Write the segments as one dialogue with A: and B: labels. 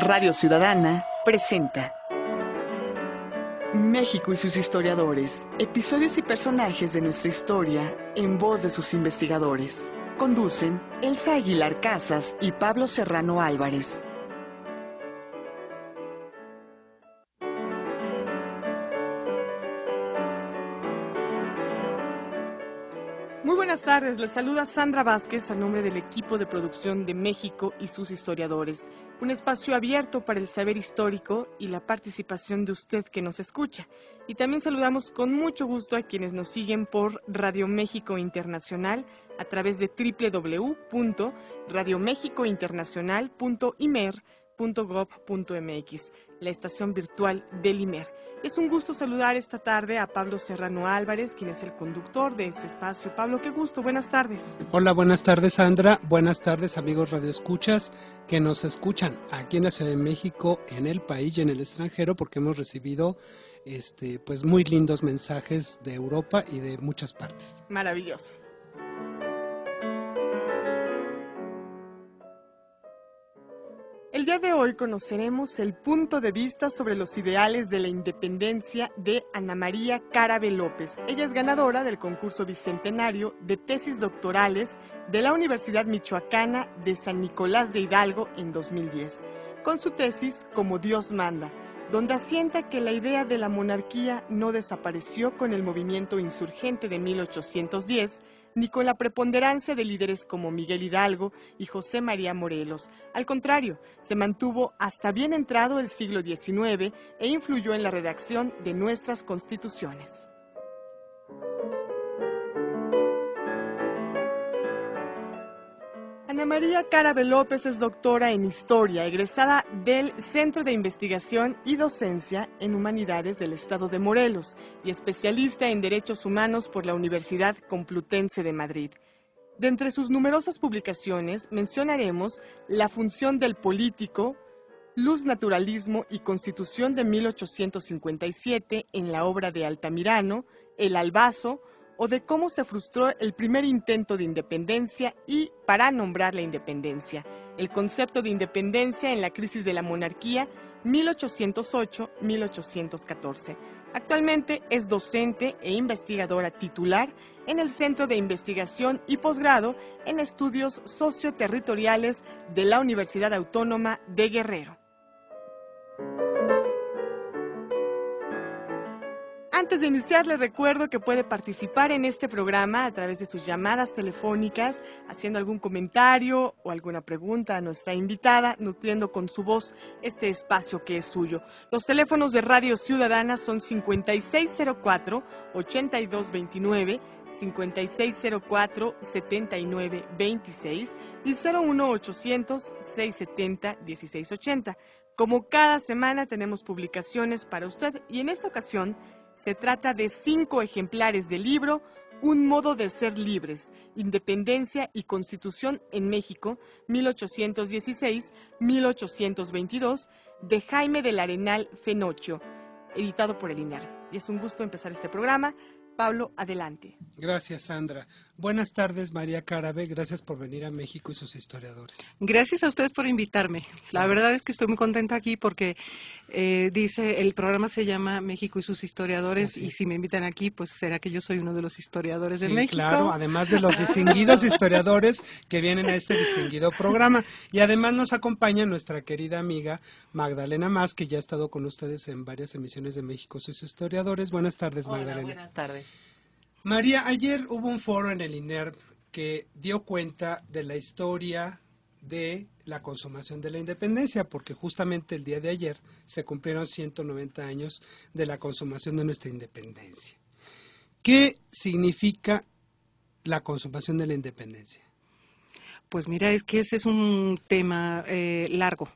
A: Radio Ciudadana presenta México y sus historiadores, episodios y personajes de nuestra historia en voz de sus investigadores. Conducen
B: Elsa Aguilar Casas y Pablo Serrano Álvarez.
A: tardes, les saluda Sandra Vázquez a nombre del equipo de producción de México y sus historiadores. Un espacio abierto para el saber histórico y la participación de usted que nos escucha. Y también saludamos con mucho gusto a quienes nos siguen por Radio México Internacional a través de www.radiomexicointernacional.imer. .gov.mx, la estación virtual del IMER. Es un gusto saludar esta tarde a Pablo Serrano Álvarez, quien es el conductor de este espacio. Pablo, qué gusto, buenas tardes.
C: Hola, buenas tardes Sandra, buenas tardes amigos radio escuchas que nos escuchan aquí en la Ciudad de México, en el país y en el extranjero, porque hemos recibido este, pues muy lindos mensajes de Europa y de muchas partes.
A: Maravilloso. El día de hoy conoceremos el punto de vista sobre los ideales de la independencia de Ana María Carabe López. Ella es ganadora del concurso bicentenario de tesis doctorales de la Universidad Michoacana de San Nicolás de Hidalgo en 2010, con su tesis Como Dios manda, donde asienta que la idea de la monarquía no desapareció con el movimiento insurgente de 1810, ni con la preponderancia de líderes como Miguel Hidalgo y José María Morelos. Al contrario, se mantuvo hasta bien entrado el siglo XIX e influyó en la redacción de nuestras constituciones. Ana María Carabe López es doctora en Historia, egresada del Centro de Investigación y Docencia en Humanidades del Estado de Morelos y especialista en Derechos Humanos por la Universidad Complutense de Madrid. De entre sus numerosas publicaciones mencionaremos La función del político, Luz, Naturalismo y Constitución de 1857 en la obra de Altamirano, El Albazo, o de cómo se frustró el primer intento de independencia y para nombrar la independencia, el concepto de independencia en la crisis de la monarquía 1808-1814. Actualmente es docente e investigadora titular en el Centro de Investigación y Posgrado en Estudios Socioterritoriales de la Universidad Autónoma de Guerrero. antes de iniciar, le recuerdo que puede participar en este programa a través de sus llamadas telefónicas, haciendo algún comentario o alguna pregunta a nuestra invitada, nutriendo con su voz este espacio que es suyo. Los teléfonos de Radio Ciudadana son 5604-8229. 5604-7926 y 01800-670-1680. Como cada semana tenemos publicaciones para usted y en esta ocasión se trata de cinco ejemplares del libro Un modo de ser libres, Independencia y Constitución en México, 1816-1822, de Jaime del Arenal Fenocho, editado por el Y e es un gusto empezar este programa Pablo, adelante.
C: Gracias, Sandra. Buenas tardes, María Carabe. Gracias por venir a México y sus historiadores.
D: Gracias a ustedes por invitarme. La verdad es que estoy muy contenta aquí porque eh, dice, el programa se llama México y sus historiadores y si me invitan aquí, pues será que
C: yo soy uno de los historiadores de México. Claro, además de los distinguidos historiadores que vienen a este distinguido programa. Y además nos acompaña nuestra querida amiga Magdalena Más, que ya ha estado con ustedes en varias emisiones de México y sus historiadores. Buenas tardes, Magdalena. buenas tardes. María, ayer hubo un foro en el INERP que dio cuenta de la historia de la consumación de la independencia, porque justamente el día de ayer se cumplieron 190 años de la consumación de nuestra independencia. ¿Qué significa la consumación de la independencia? Pues
D: mira, es que ese es un tema eh, largo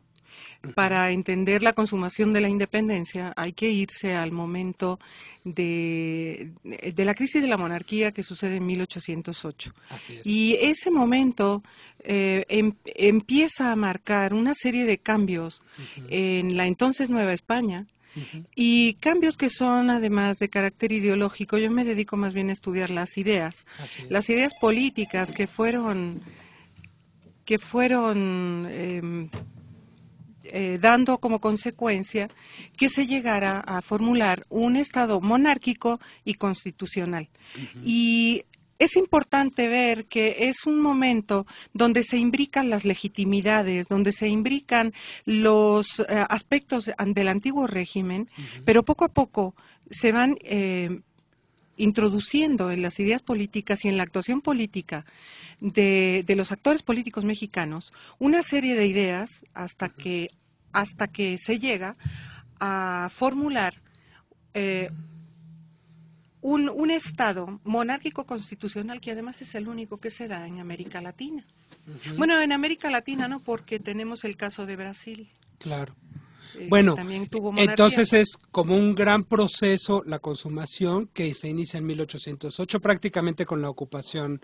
D: para entender la consumación de la independencia hay que irse al momento de, la crisis de la monarquía que sucede en 1808. Y ese momento eh, em, empieza a marcar una serie de cambios en la entonces Nueva España, Y cambios que son además de carácter ideológico, yo me dedico más bien a estudiar las ideas, las ideas políticas que fueron, que fueron em, eh, dando como consecuencia que se llegara a formular un Estado monárquico y constitucional. Y es importante ver que es un momento donde se imbrican las legitimidades, donde se imbrican los eh, aspectos del antiguo régimen, pero poco a poco se van eh, introduciendo en las ideas políticas y en la actuación política de, los actores políticos mexicanos una serie de ideas hasta que, hasta que se llega a formular eh, un, un, Estado monárquico constitucional que además es el único que se da en América Latina. Bueno, en América Latina no, porque tenemos el caso de Brasil.
C: Claro. Eh, bueno, entonces es como un gran proceso la consumación que se inicia en 1808 prácticamente con la ocupación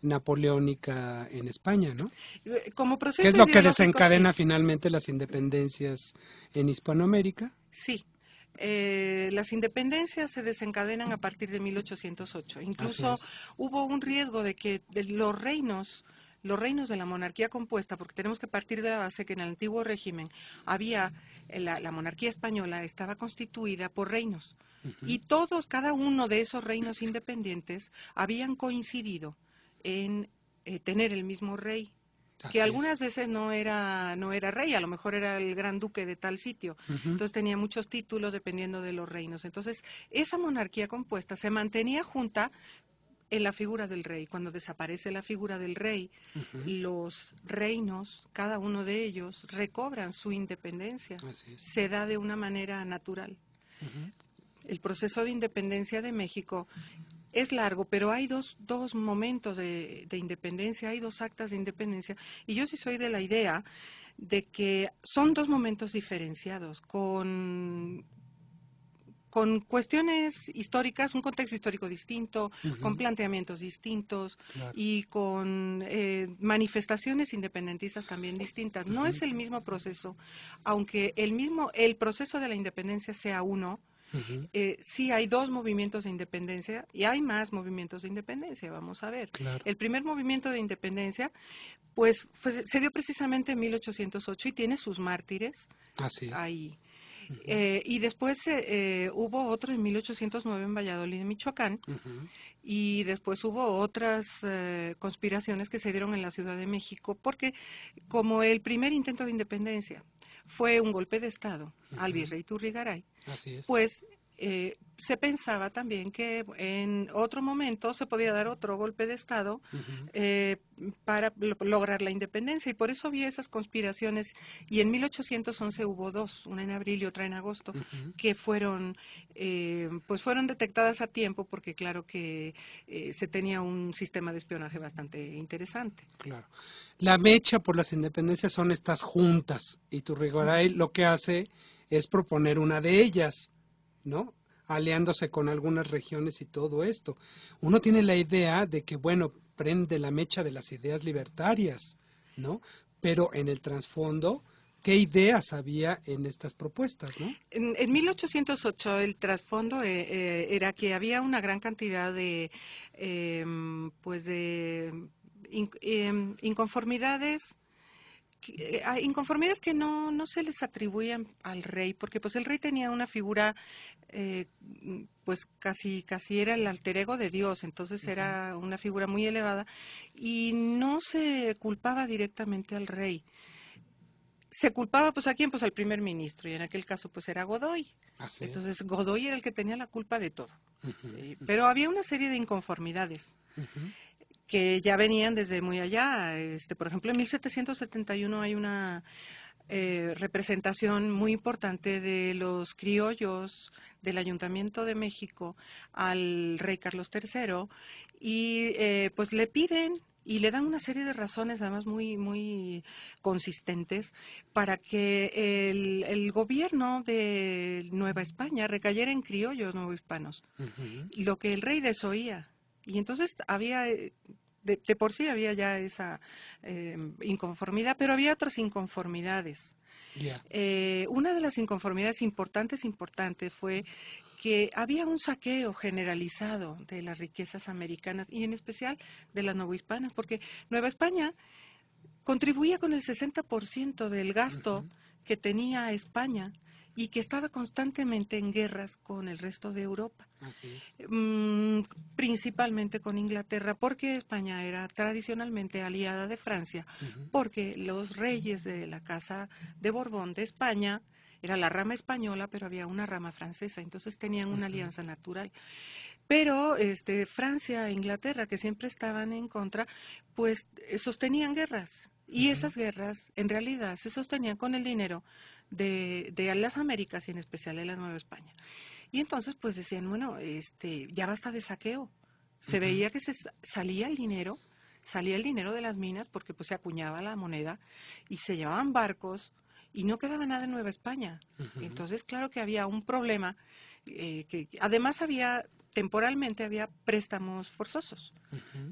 C: napoleónica en España, ¿no?
D: Eh, como proceso ¿Qué es lo que desencadena
C: finalmente las independencias en Hispanoamérica?
D: Sí, eh, las independencias se desencadenan a partir de 1808. Incluso hubo un riesgo de que los reinos los reinos de la monarquía compuesta, porque tenemos que partir de la base que en el antiguo régimen había, eh, la, monarquía española estaba constituida por reinos. Y todos, cada uno de esos reinos independientes habían coincidido en eh, tener el mismo rey que algunas veces no era, no era rey, a lo mejor era el gran duque de tal sitio. Entonces tenía muchos títulos dependiendo de los reinos. Entonces esa monarquía compuesta se mantenía junta, en la figura del rey. Cuando desaparece la figura del rey, los reinos, cada uno de ellos, recobran su independencia. Se da de una manera natural. El proceso de independencia de México es largo, pero hay dos, momentos de, de, independencia, hay dos actas de independencia, y yo sí soy de la idea de que son dos momentos diferenciados, con con cuestiones históricas, un contexto histórico distinto, con planteamientos distintos y con eh, manifestaciones independentistas también distintas. No es el mismo proceso, aunque el mismo el proceso de la independencia sea uno. Eh, sí hay dos movimientos de independencia y hay más movimientos de independencia, vamos a ver. El primer movimiento de independencia, pues se dio precisamente en 1808 y tiene sus mártires ahí. Eh, y después eh, hubo otro en 1809 en Valladolid, Michoacán, y después hubo otras eh, conspiraciones que se dieron en la Ciudad de México, porque como el primer intento de independencia fue un golpe de Estado al virrey Turrigaray, pues eh, se pensaba también que en otro momento se podía dar otro golpe de Estado eh, para lograr la independencia y por eso había esas conspiraciones y en 1811 hubo dos, una en abril y otra en agosto, que fueron eh, pues fueron detectadas a tiempo porque claro que se tenía un sistema de espionaje bastante interesante.
C: Claro. La mecha por las independencias son estas juntas y tu ahí lo que hace es proponer una de ellas ¿no? Aliándose con algunas regiones y todo esto. Uno tiene la idea de que, bueno, prende la mecha de las ideas libertarias, ¿no? Pero en el trasfondo, ¿Qué ideas había en estas propuestas? ¿no?
D: En, 1808 el trasfondo eh, eh, era que había una gran cantidad de, em, pues de em, inconformidades inconformidades que no, se les atribuían al rey, porque pues el rey tenía una figura, eh, pues casi, casi era el alter ego de Dios, entonces era una figura muy elevada y no se culpaba directamente al rey. Se culpaba pues a quién, pues al primer ministro, y en aquel caso pues era Godoy. Entonces Godoy era el que tenía la culpa de todo, eh, pero había una serie de inconformidades que ya venían desde muy allá. Este, por ejemplo, en 1771 hay una eh, representación muy importante de los criollos del Ayuntamiento de México al rey Carlos III y eh, pues le piden y le dan una serie de razones, además muy, muy consistentes, para que el, gobierno de Nueva España recayera en criollos nuevos hispanos, lo que el rey desoía. Y entonces había eh, de, por sí había ya esa eh, inconformidad, pero había otras inconformidades. Eh, una de las inconformidades importantes, importantes fue que había un saqueo generalizado de las riquezas americanas y en especial de las novohispanas, porque Nueva España contribuía con el 60% del gasto que tenía España y que estaba constantemente en guerras con el resto de Europa, mm, principalmente con Inglaterra, porque España era tradicionalmente aliada de Francia, porque los reyes de la Casa de Borbón de España era la rama española, pero había una rama francesa, entonces tenían una alianza natural. Pero este, Francia e Inglaterra, que siempre estaban en contra, pues eh, sostenían guerras. Y esas guerras, en realidad, se sostenían con el dinero de, de las Américas y en especial de la Nueva España. Y entonces pues decían, bueno, este, ya basta de saqueo. Se veía que se salía el dinero, salía el dinero de las minas porque pues se acuñaba la moneda y se llevaban barcos y no quedaba nada en Nueva España. Entonces claro que había un problema eh, que además había temporalmente había préstamos forzosos.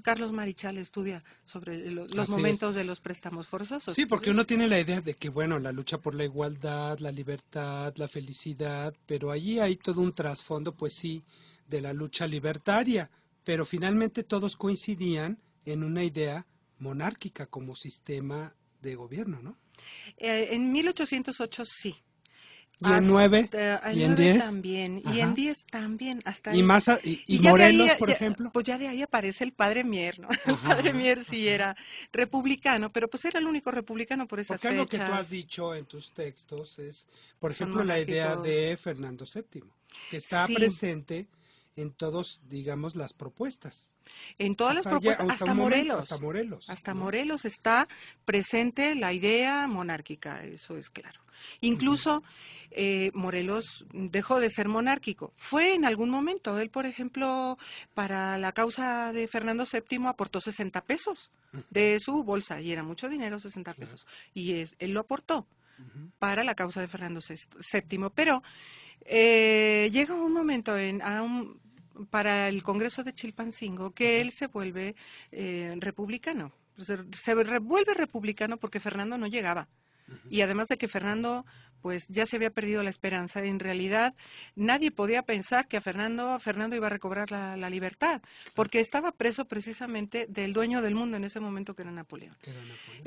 D: Carlos Marichal estudia sobre los momentos de los préstamos forzosos. Sí, porque uno tiene la
C: idea de que, bueno, la lucha por la igualdad, la libertad, la felicidad, pero allí hay todo un trasfondo, pues sí, de la lucha libertaria, pero finalmente todos coincidían en una idea monárquica como sistema de gobierno, ¿no?
D: Eh, en 1808 sí,
C: y en 9 y en 10
D: también y en 10 también hasta y más y, Morelos por ejemplo pues ya de ahí aparece el padre Mier no el padre Mier sí era republicano pero pues era el único republicano por esas Porque fechas. lo que tú has
C: dicho en tus textos es por ejemplo la idea de Fernando VII que está presente en todos, digamos, las propuestas. En todas las propuestas, hasta, Morelos. hasta Morelos. Hasta Morelos está
D: presente la idea monárquica, eso es claro. Incluso eh, Morelos dejó de ser monárquico. Fue en algún momento. Él, por ejemplo, para la causa de Fernando VII aportó 60 pesos de su bolsa y era mucho dinero, 60 pesos. Y él lo aportó para la causa de Fernando VII. Pero eh, llega un momento en, para el Congreso de Chilpancingo que él se vuelve eh, republicano. Se, se, vuelve republicano porque Fernando no llegaba. Y además de que Fernando pues ya se había perdido la esperanza. En realidad, nadie podía pensar que a Fernando, Fernando iba a recobrar la, libertad, porque estaba preso precisamente del dueño del mundo en ese momento que era Napoleón.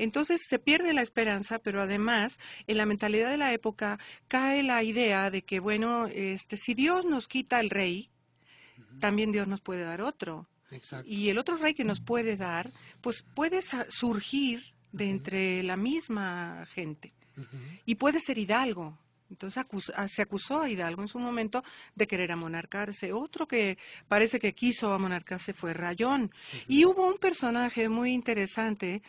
D: Entonces se pierde la esperanza, pero además en la mentalidad de la época cae la idea de que, bueno, este, si Dios nos quita el rey, también Dios nos puede dar otro. Y el otro rey que nos puede dar, pues puede surgir de entre la misma gente. Y puede ser Hidalgo. Entonces ah, se acusó a Hidalgo en su momento de querer amonarcarse. Otro que parece que quiso amonarcarse fue Rayón. Y hubo un personaje muy interesante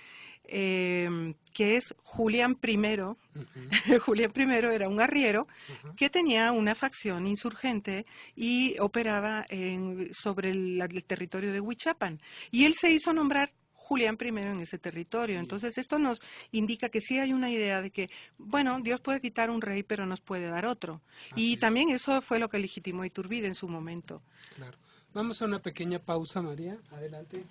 D: em, que es Julián I. Julián I era un arriero que tenía una facción insurgente y operaba en, sobre el, territorio de Huichapan. Y él se hizo nombrar Julián primero en ese territorio. Entonces, esto nos indica que sí hay una idea de que, bueno, Dios puede quitar un rey, pero nos puede dar otro. y también eso fue lo que legitimó Iturbide en su momento.
C: Claro. Vamos a una pequeña pausa, María. Adelante.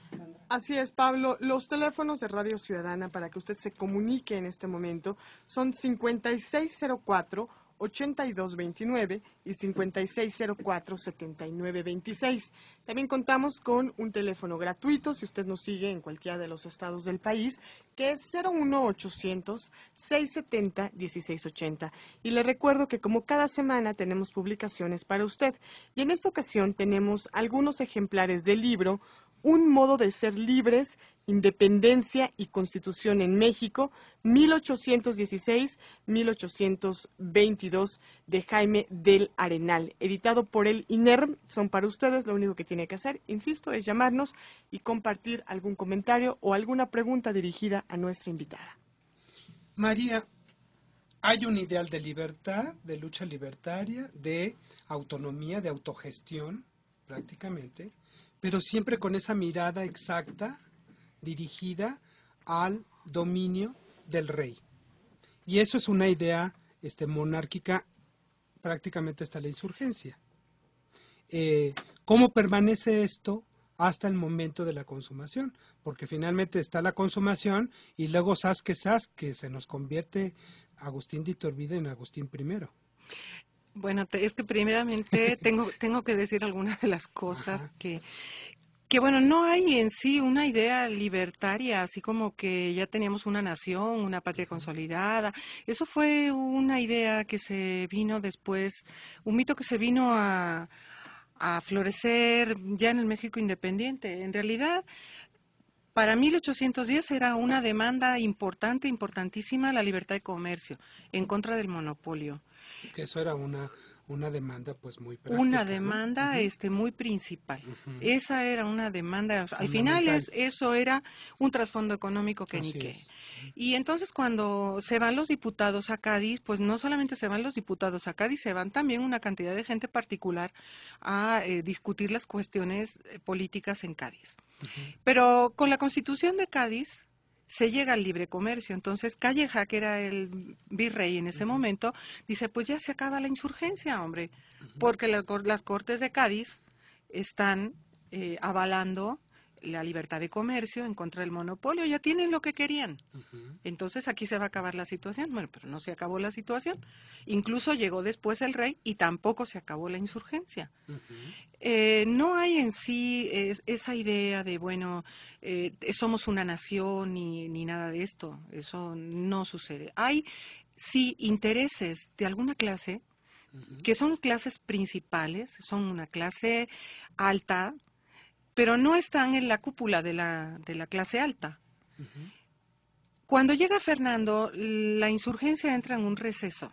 A: Así es, Pablo. Los teléfonos de Radio Ciudadana para que usted se comunique en este momento son 5604 8229 y 5604-7926. También contamos con un teléfono gratuito, si usted nos sigue en cualquiera de los estados del país, que es 01800-670-1680. Y le recuerdo que como cada semana tenemos publicaciones para usted, y en esta ocasión tenemos algunos ejemplares del libro un modo de ser libres, independencia y constitución en México, 1816-1822, de Jaime del Arenal, editado por el INERM. Son para ustedes, lo único que tiene que hacer, insisto, es llamarnos y compartir algún comentario o alguna pregunta dirigida a nuestra invitada.
C: María, hay un ideal de libertad, de lucha libertaria, de autonomía, de autogestión, prácticamente, pero siempre con esa mirada exacta dirigida al dominio del rey. Y eso es una idea este, monárquica prácticamente hasta la insurgencia. Eh, ¿Cómo permanece esto hasta el momento de la consumación? Porque finalmente está la consumación y luego sas que que se nos convierte Agustín de en Agustín I. Bueno, es que primeramente tengo, tengo que decir algunas de las cosas que,
D: que bueno, no hay en sí una idea libertaria, así como que ya teníamos una nación, una patria consolidada. Eso fue una idea que se vino después, un mito que se vino a, a florecer ya en el México independiente. En realidad, para 1810 era una demanda importante, importantísima, la libertad de comercio en contra del monopolio
C: eso era una, una demanda pues muy práctica, Una demanda este,
D: muy principal. Esa era una demanda, al final es, eso era un trasfondo económico que ni qué. Y entonces cuando se van los diputados a Cádiz, pues no solamente se van los diputados a Cádiz, se van también una cantidad de gente particular a eh, discutir las cuestiones eh, políticas en Cádiz. Pero con la constitución de Cádiz, se llega al libre comercio. Entonces Calleja, que era el virrey en ese momento, dice, pues ya se acaba la insurgencia, hombre, porque las Cortes de Cádiz están eh, avalando la libertad de comercio, en contra del monopolio, ya tienen lo que querían. Entonces aquí se va a acabar la situación. Bueno, pero no se acabó la situación. Incluso llegó después el rey y tampoco se acabó la insurgencia. Eh, no hay en sí esa idea de, bueno, eh, somos una nación ni, ni nada de esto. Eso no sucede. Hay sí intereses de alguna clase que son clases principales, son una clase alta, pero no están en la cúpula de la, clase alta. Cuando llega Fernando, la insurgencia entra en un receso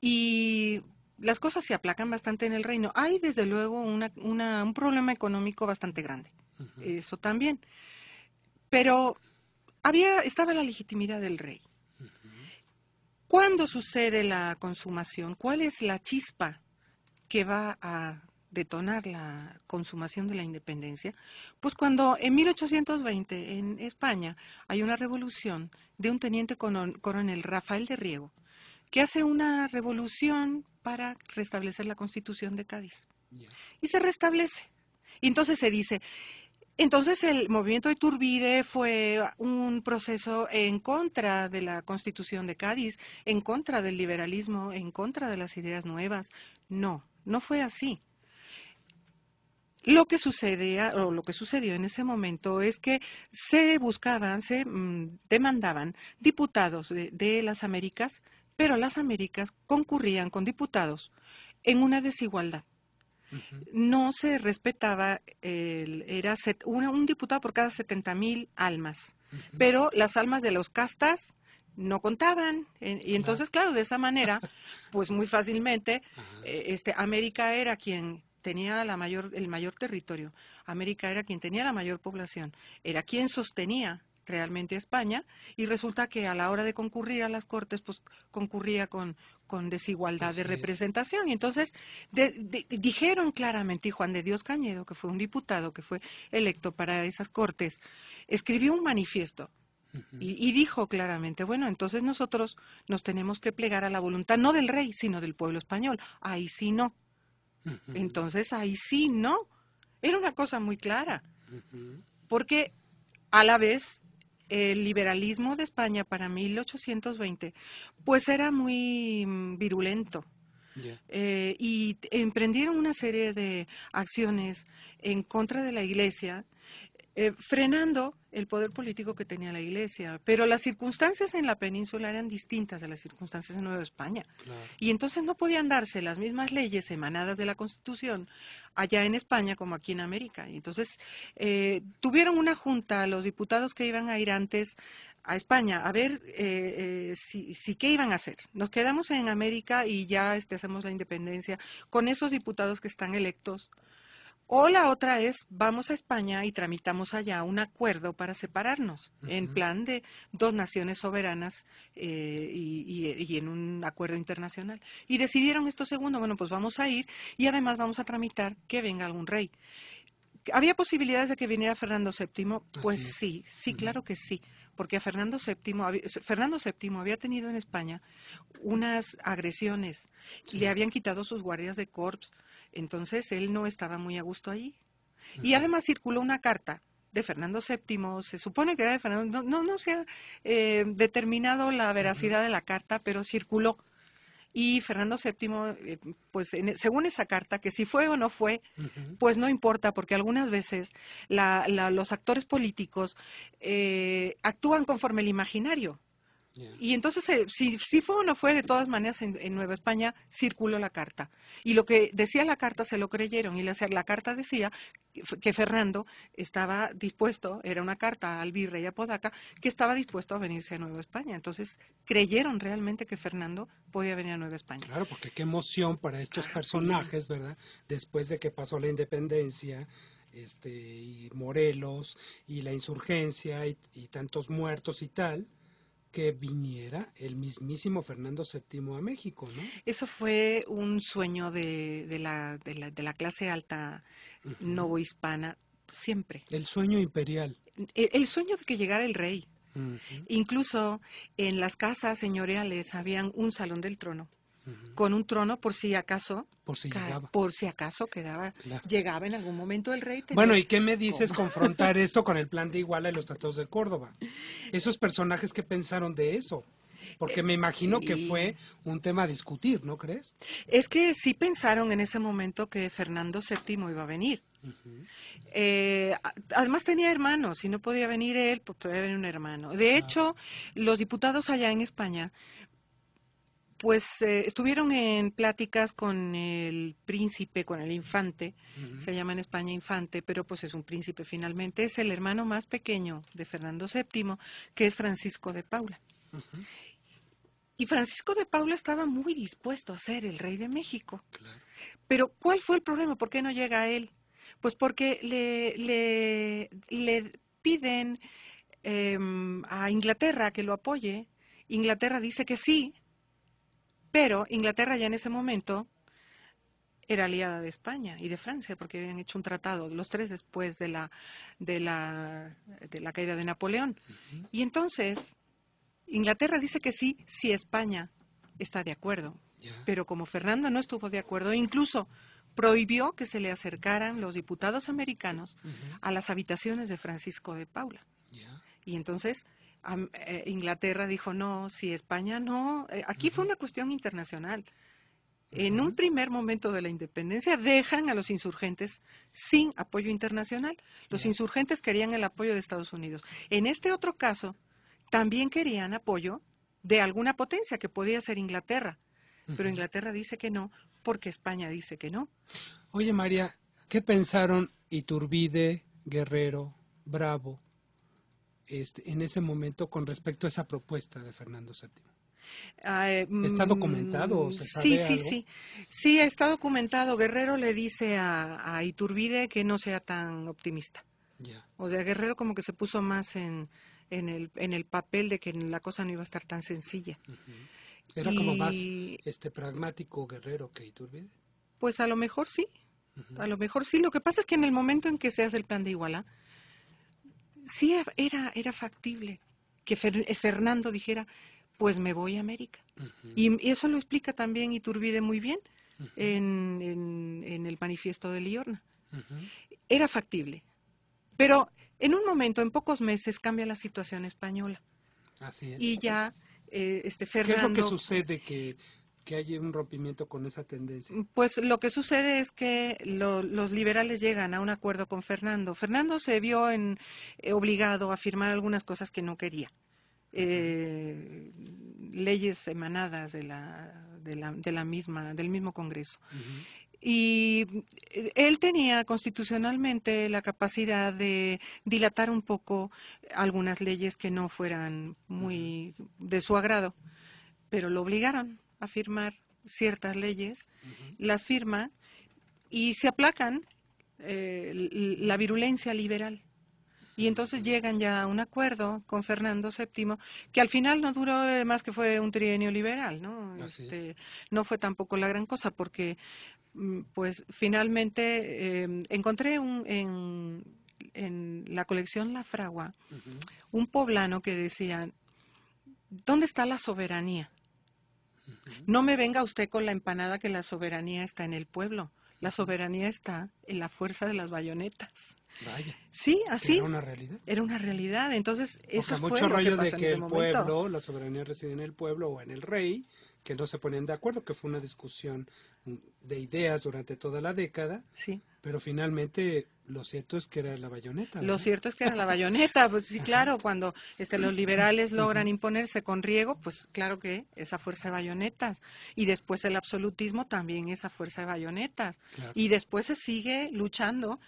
D: y las cosas se aplacan bastante en el reino. Hay, desde luego, un problema económico bastante grande, eso también. Pero había, estaba la legitimidad del rey. ¿Cuándo sucede la consumación? ¿Cuál es la chispa que va a detonar la consumación de la independencia? Pues cuando en 1820 en España hay una revolución de un teniente coronel Rafael de Riego, que hace una revolución para restablecer la constitución de Cádiz. Y se restablece. entonces se dice, entonces el movimiento de Turbide fue un proceso en contra de la Constitución de Cádiz, en contra del liberalismo, en contra de las ideas nuevas. No, no fue así. Lo que sucedía o lo que sucedió en ese momento es que se buscaban, se mm, demandaban diputados de, las Américas, pero las Américas concurrían con diputados en una desigualdad no se respetaba, era un diputado por cada 70 mil almas, pero las almas de los castas no contaban. Eh, y entonces, claro, de esa manera, pues muy fácilmente, eh, este, América era quien tenía la mayor, el mayor territorio, América era quien tenía la mayor población, era quien sostenía realmente España y resulta que a la hora de concurrir a las cortes pues concurría con, con desigualdad de representación y entonces dijeron claramente y Juan de Dios Cañedo que fue un diputado que fue electo para esas cortes escribió un manifiesto y, y dijo claramente, bueno, entonces nosotros nos tenemos que plegar a la voluntad no del rey, sino del pueblo español. Ahí sí no. Entonces ahí sí, no. Era una cosa muy clara. Porque a la vez el liberalismo de España para 1820 pues era muy mm, virulento. Eh, y emprendieron una serie de acciones en contra de la iglesia eh, frenando el poder político que tenía la Iglesia. Pero las circunstancias en la península eran distintas a las circunstancias en Nueva España. Y entonces no podían darse las mismas leyes emanadas de la Constitución allá en España como aquí en América. Y entonces eh, tuvieron una junta los diputados que iban a ir antes a España a ver eh, si, si, qué iban a hacer. Nos quedamos en América y ya este, hacemos la independencia con esos diputados que están electos o la otra es, vamos a España y tramitamos allá un acuerdo para separarnos, en plan de dos naciones soberanas eh, y, y, en un acuerdo internacional. Y decidieron esto segundo, bueno, pues vamos a ir y además vamos a tramitar que venga algún rey. ¿Había posibilidades de que viniera Fernando VII? Pues sí, sí, claro que sí porque Fernando VII, Fernando VII había tenido en España unas agresiones y le habían quitado sus guardias de corps, entonces él no estaba muy a gusto ahí. Y además circuló una carta de Fernando VII, se supone que era de Fernando, no, no, se ha eh, determinado la veracidad de la carta, pero circuló y Fernando VII, eh, pues e, según esa carta, que si fue o no fue, pues no importa, porque algunas veces los actores políticos eh, actúan conforme el imaginario. Y entonces, eh, si, fue o no fue, de todas maneras, en, Nueva España circuló la carta. Y lo que decía la carta se lo creyeron. Y la, la carta decía que Fernando estaba dispuesto, era una carta al virrey Apodaca, que estaba dispuesto a venirse a Nueva España. Entonces, creyeron realmente que Fernando podía venir a Nueva España. Claro,
C: porque qué emoción para estos personajes, ¿verdad? Después de que pasó la independencia, este, y Morelos, y la insurgencia, y tantos muertos y tal que viniera el mismísimo Fernando VII a México, ¿no? Eso fue
D: un sueño de, de, la, de, la, clase alta novohispana siempre.
C: El sueño imperial.
D: El, sueño de que llegara el rey. Incluso en las casas señoriales habían un salón del trono con un trono por si acaso. Por si, Por si acaso quedaba, llegaba en algún momento el rey. Bueno, ¿y
C: qué me dices confrontar esto con el plan de Iguala y los tratados de Córdoba? Esos personajes que pensaron de eso. Porque me imagino que fue un tema a discutir, ¿no crees?
D: Es que sí pensaron en ese momento que Fernando VII iba a venir. Eh, además tenía hermanos, si no podía venir él, pues podía venir un hermano. De hecho, los diputados allá en España pues eh, estuvieron en pláticas con el príncipe, con el infante, se llama en España infante, pero pues es un príncipe finalmente, es el hermano más pequeño de Fernando VII, que es Francisco de Paula. Y Francisco de Paula estaba muy dispuesto a ser el rey de México. Pero ¿cuál fue el problema? ¿Por qué no llega a él? Pues porque le, le, piden em, a Inglaterra que lo apoye. Inglaterra dice que sí, pero Inglaterra ya en ese momento era aliada de España y de Francia porque habían hecho un tratado los tres después de la de la, de la caída de Napoleón. Y entonces Inglaterra dice que sí si España está de acuerdo. Pero como Fernando no estuvo de acuerdo, incluso prohibió que se le acercaran los diputados americanos a las habitaciones de Francisco de Paula. Y entonces eh, Inglaterra dijo, no, si España no, eh, aquí fue una cuestión internacional. En un primer momento de la independencia dejan a los insurgentes sin apoyo internacional. Los insurgentes querían el apoyo de Estados Unidos. En este otro caso, también querían apoyo de alguna potencia que podía ser Inglaterra. Pero Inglaterra dice que no porque España dice que no.
C: Oye María, ¿qué pensaron Iturbide, Guerrero, Bravo, este, en ese momento con respecto a esa propuesta de Fernando VII?
D: Ah, eh, ¿Está mm, documentado? sí, sí, sí. Sí, está documentado. Guerrero le dice a, Iturbide que no sea tan optimista. O sea, Guerrero como que se puso más en, en, el, papel de que la cosa no iba a estar tan sencilla.
C: Era como más este pragmático Guerrero que Iturbide.
D: Pues a lo mejor sí. A lo mejor sí. Lo que pasa es que en el momento en que se hace el plan de Iguala, sí e, era, era factible que eh, Fernando dijera, pues me voy a América. y, eso lo explica también Iturbide muy bien en, en, el manifiesto de Liorna. Era factible, pero en un momento, en pocos meses, cambia la situación española. Y ya eh, este Fernando... ¿Qué es lo que
C: sucede que que haya un rompimiento con esa tendencia?
D: Pues lo que sucede es que los liberales llegan a un acuerdo con Fernando. Fernando se vio en, eh, obligado a firmar algunas cosas que no quería. Eh, leyes emanadas de la, de la, misma, del mismo Congreso. Y eh, él tenía constitucionalmente la capacidad de dilatar un poco algunas leyes que no fueran muy de su agrado, pero lo obligaron firmar ciertas leyes, las firma y se aplacan eh, la virulencia liberal. Y entonces llegan ya a un acuerdo con Fernando VII, que al final no duró más que fue un trienio liberal, ¿no? Este, fue tampoco la gran cosa, porque mm, pues finalmente em, encontré en, la colección La Fragua un poblano que decía, ¿dónde está la soberanía? No me venga usted con la empanada que la soberanía está en el pueblo. La soberanía está en la fuerza de las bayonetas. Vaya. Sí, así. Era una realidad. Era una realidad. Entonces, eso fue mucho lo de que el pueblo,
C: la soberanía reside en el pueblo o en el rey, que no se ponían de acuerdo, que fue una discusión de ideas durante toda la década. Sí. Pero finalmente lo cierto es que era la bayoneta. Lo cierto es que era la
D: bayoneta. Pues sí, claro, cuando este, los liberales logran imponerse con riego, pues claro que esa fuerza de bayonetas. Y después el absolutismo también esa fuerza de bayonetas. Y después se sigue luchando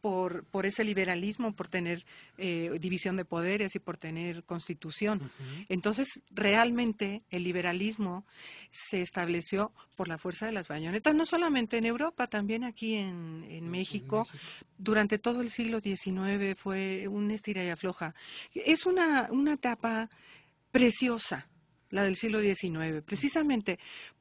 D: por, ese liberalismo, por tener eh, división de poderes y por tener constitución. Entonces, realmente el liberalismo se estableció por la fuerza de las bayonetas, no solamente en Europa, también aquí en, México. Durante todo el siglo XIX fue un estira y afloja. Es una, una etapa preciosa, la del siglo XIX, precisamente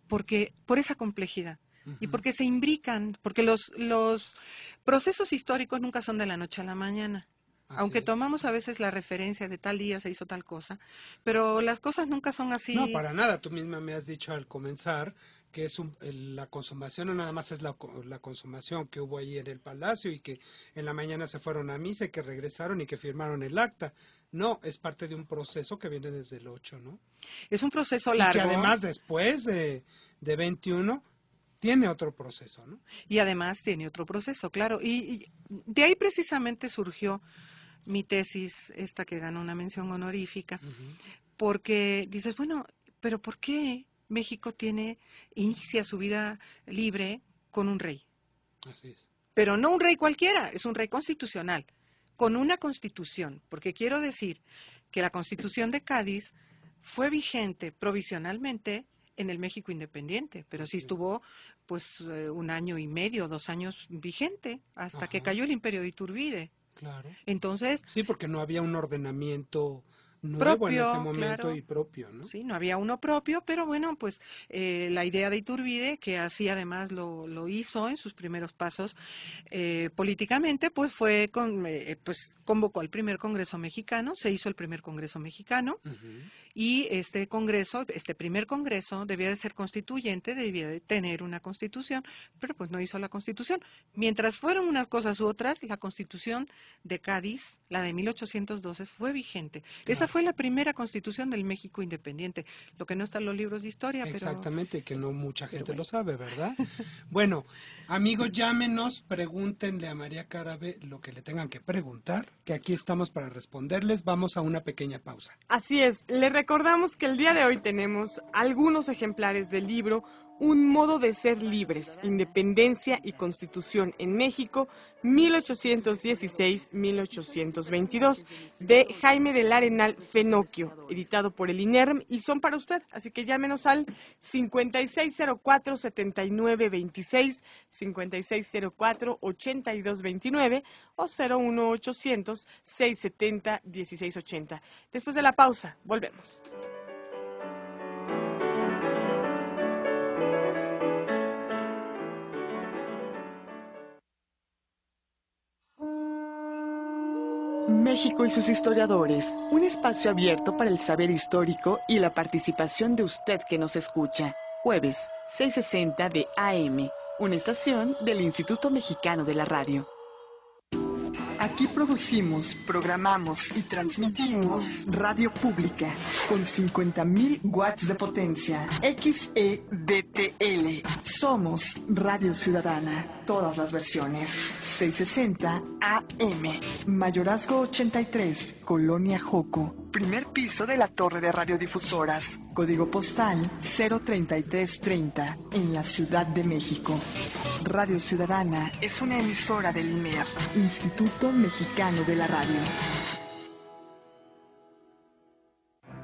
D: porque por esa complejidad y porque se imbrican, porque los, los procesos históricos nunca son de la noche a la mañana. Aunque tomamos a veces la referencia de tal día se hizo tal cosa, pero las cosas nunca son así. No, para
C: nada. Tú misma me has dicho al comenzar que es la consumación, no nada más es la, la, consumación que hubo ahí en el palacio y que en la mañana se fueron a misa y que regresaron y que firmaron el acta. No, es parte de un proceso que viene desde el 8, ¿no? Es un proceso largo. Y que además después de, de 21 tiene otro proceso, ¿no?
D: Y además tiene otro proceso, claro. Y, de ahí precisamente surgió mi tesis, esta que ganó una mención honorífica, porque dices, bueno, pero ¿por qué México tiene, inicia su vida libre con un rey? Así es. Pero no un rey cualquiera, es un rey constitucional, con una constitución, porque quiero decir que la constitución de Cádiz fue vigente provisionalmente en el México independiente, pero sí estuvo pues eh, un año y medio, dos años vigente, hasta que cayó el imperio de Iturbide. Claro.
C: Entonces. Sí, porque no había un ordenamiento nuevo en ese momento y propio, ¿no? Sí,
D: no había uno propio, pero bueno, pues eh, la idea de Iturbide, que así además lo, hizo en sus primeros pasos eh, políticamente, pues fue con, pues convocó al primer Congreso Mexicano, se hizo el primer Congreso Mexicano. Y este Congreso, este primer Congreso, debía de ser constituyente, debía de tener una constitución, pero pues no hizo la constitución. Mientras fueron unas cosas u otras, la constitución de Cádiz, la de 1812, fue vigente. Esa fue la primera constitución del
C: México independiente, lo que no está en los libros de historia. Exactamente, que no mucha gente lo sabe, ¿verdad? bueno, amigos, llámenos, pregúntenle a María Carabe lo que le tengan que preguntar, que aquí estamos para responderles. Vamos a una pequeña pausa.
A: Así es, le recordamos que el día de hoy tenemos algunos ejemplares del libro un modo de ser libres, independencia y constitución en México, 1816-1822, de Jaime del Arenal Fenocchio, editado por el INERM y son para usted. Así que llámenos al 5604-7926, 5604-8229 o 01800-670-1680. Después de la pausa, volvemos. México y sus historiadores, un espacio abierto para el saber histórico y la participación de usted que nos escucha. Jueves, 6.60 de AM, una estación del Instituto Mexicano de la Radio.
B: Aquí producimos, programamos y transmitimos radio pública con 50.000 watts de potencia. XEDTL. Somos Radio Ciudadana todas las versiones. 660 AM, Mayorazgo 83, Colonia Joco, primer piso de la torre de radiodifusoras, código postal 03330, en la Ciudad de México. Radio Ciudadana es una emisora del IMER, Instituto Mexicano de la Radio.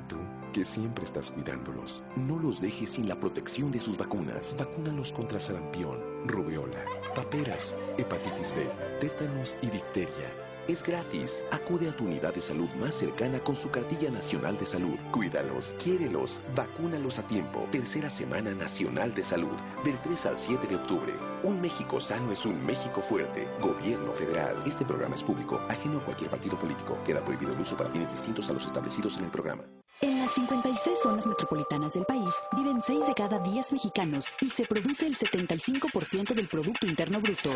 A: Tú,
C: que siempre estás cuidándolos. No los dejes sin la protección de sus vacunas. Vacúnalos contra sarampión, rubeola paperas, hepatitis B, tétanos y difteria.
A: Es gratis. Acude a tu unidad de salud más cercana con su cartilla nacional de salud. Cuídalos, quiérelos, vacúnalos a tiempo. Tercera Semana Nacional de Salud, del 3 al 7 de octubre. Un México sano es un México fuerte. Gobierno federal. Este programa es público, ajeno a cualquier partido político. Queda prohibido el uso para fines distintos a los establecidos en el programa
B: las 56 zonas metropolitanas del país viven 6 de cada 10 mexicanos y se produce el 75% del Producto Interno Bruto.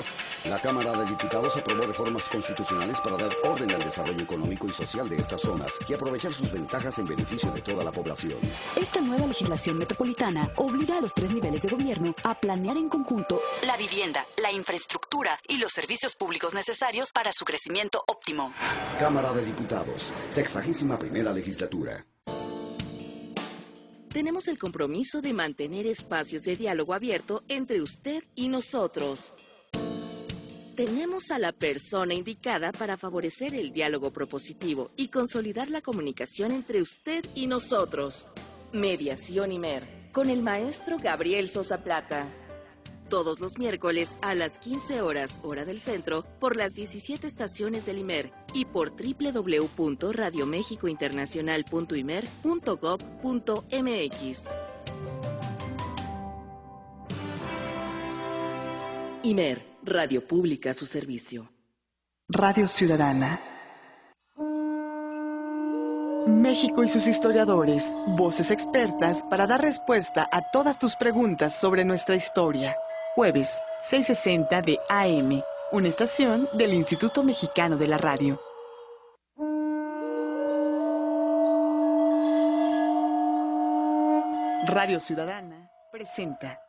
C: La Cámara de Diputados aprobó reformas constitucionales para dar orden al desarrollo económico y social de estas zonas y aprovechar sus ventajas en beneficio de toda la población.
B: Esta nueva legislación metropolitana obliga a los tres niveles de gobierno a planear en conjunto la vivienda, la infraestructura y los servicios públicos necesarios para su crecimiento óptimo.
A: Cámara de Diputados, sexagésima primera legislatura.
B: Tenemos el compromiso de mantener espacios de diálogo abierto entre usted y nosotros. Tenemos a la persona indicada para favorecer el diálogo propositivo y consolidar la comunicación entre usted y nosotros. Mediación MER con el maestro Gabriel Sosa Plata todos los miércoles a las 15 horas hora del centro por las 17 estaciones del IMER y por www.radiomexicointernacional.imer.gov.mx. IMER, Radio Pública su servicio. Radio
A: Ciudadana. México y sus historiadores, voces expertas para dar respuesta a todas tus preguntas sobre nuestra historia jueves, 6.60 de AM, una estación del Instituto Mexicano de la Radio. Radio Ciudadana presenta.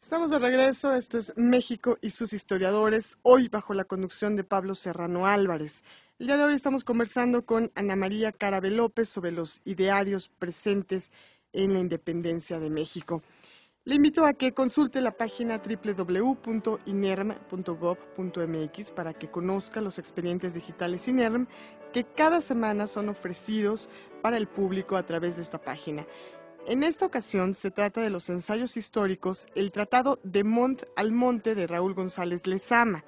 A: Estamos de regreso, esto es México y sus historiadores, hoy bajo la conducción de Pablo Serrano Álvarez. El día de hoy estamos conversando con Ana María Carabe López sobre los idearios presentes en la independencia de México. Le invito a que consulte la página www.inerm.gov.mx para que conozca los expedientes digitales INERM que cada semana son ofrecidos para el público a través de esta página. En esta ocasión se trata de los ensayos históricos El Tratado de Mont al Monte de Raúl González Lezama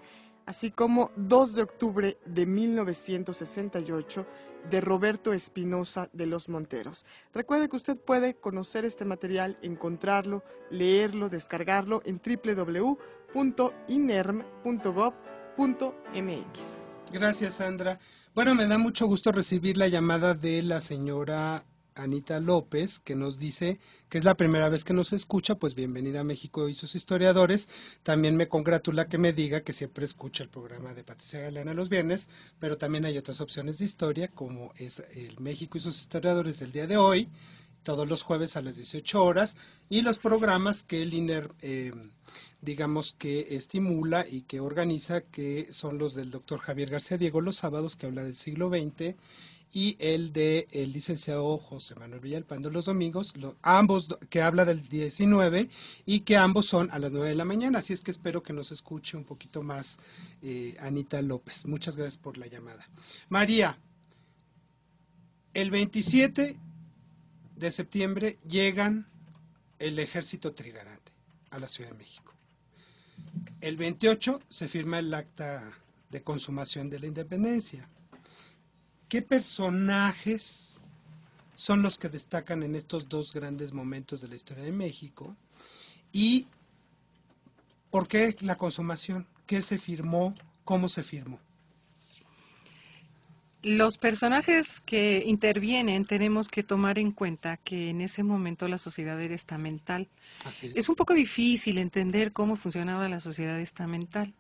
A: así como 2 de octubre de 1968 de Roberto Espinosa de Los Monteros. Recuerde que usted puede conocer este material, encontrarlo, leerlo, descargarlo en www.inerm.gov.mx.
C: Gracias, Sandra. Bueno, me da mucho gusto recibir la llamada de la señora Anita López, que nos dice que es la primera vez que nos escucha, pues bienvenida a México y sus historiadores. También me congratula que me diga que siempre escucha el programa de Patricia Galeana los viernes, pero también hay otras opciones de historia, como es el México y sus historiadores del día de hoy, todos los jueves a las 18 horas, y los programas que el INER, eh, digamos que estimula y que organiza, que son los del doctor Javier García Diego los sábados, que habla del siglo XX y el de el licenciado José Manuel Villalpando los domingos, los, ambos que habla del 19 y que ambos son a las 9 de la mañana. Así es que espero que nos escuche un poquito más eh, Anita López. Muchas gracias por la llamada. María, el 27 de septiembre llegan el ejército trigarante a la Ciudad de México. El 28 se firma el acta de consumación de la independencia. ¿Qué personajes son los que destacan en estos dos grandes momentos de la historia de México? ¿Y por qué la consumación? ¿Qué se firmó? ¿Cómo se firmó?
D: Los personajes que intervienen tenemos que tomar en cuenta que en ese momento la sociedad era estamental. Es. un poco difícil entender cómo funcionaba la sociedad estamental.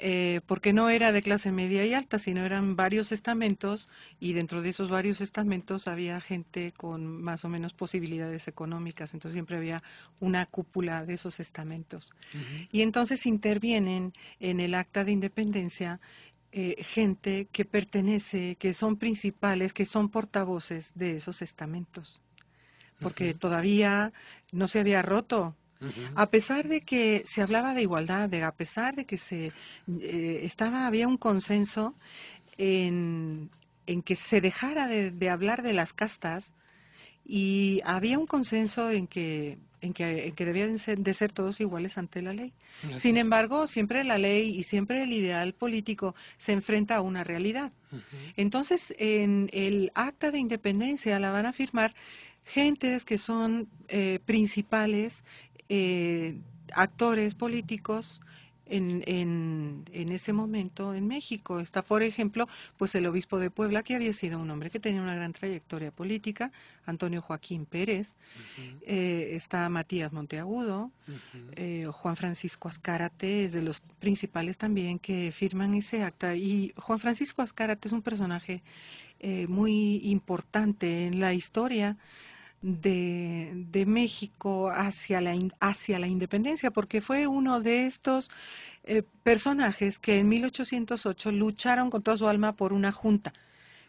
D: Eh, porque no era de clase media y alta, sino eran varios estamentos y dentro de esos varios estamentos había gente con más o menos posibilidades económicas, entonces siempre había una cúpula de esos estamentos. Y entonces intervienen en el acta de independencia eh, gente que pertenece, que son principales, que son portavoces de esos estamentos, porque todavía no se había roto a pesar de que se hablaba de igualdad, de, a pesar de que se eh, estaba había un consenso en, en que se dejara de, hablar de las castas y había un consenso en que en que, en que debían de ser todos iguales ante la ley. Sin embargo, siempre la ley y siempre el ideal político se enfrenta a una realidad. Entonces, en el acta de independencia la van a firmar gentes que son eh, principales eh, actores políticos en, en, ese momento en México. Está, por ejemplo, pues el obispo de Puebla, que había sido un hombre que tenía una gran trayectoria política, Antonio Joaquín Pérez, eh, está Matías Monteagudo, eh, Juan Francisco Azcárate, es de los principales también que firman ese acta. Y Juan Francisco Azcárate es un personaje eh, muy importante en la historia de, México hacia la, hacia la independencia, porque fue uno de estos eh, personajes que en 1808 lucharon con toda su alma por una junta,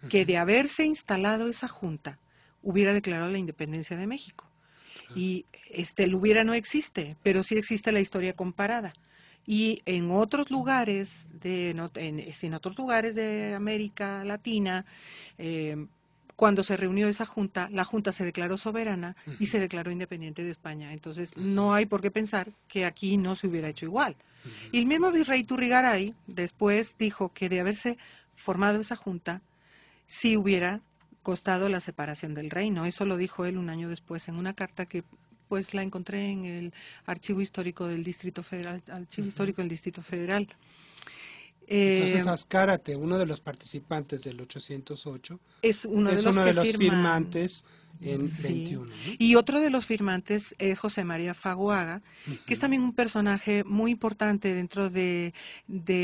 D: que de haberse instalado esa junta hubiera declarado la independencia de México. Y este, el hubiera no existe, pero sí existe la historia comparada. Y en otros lugares, de, en, en otros lugares de América Latina, eh, cuando se reunió esa junta, la junta se declaró soberana y se declaró independiente de España. Entonces, no hay por qué pensar que aquí no se hubiera hecho igual. Y el mismo virrey Turrigaray después dijo que de haberse formado esa junta, sí hubiera costado la separación del reino. Eso lo dijo él un año después en una carta que pues la encontré en el Archivo Histórico del Distrito Federal, Archivo Histórico del Distrito Federal. Entonces, eh,
C: Azcárate, uno de los participantes del 808, es uno de los, firmantes en 21.
D: Y otro de los firmantes es José María Faguaga, que es también un personaje muy importante dentro de,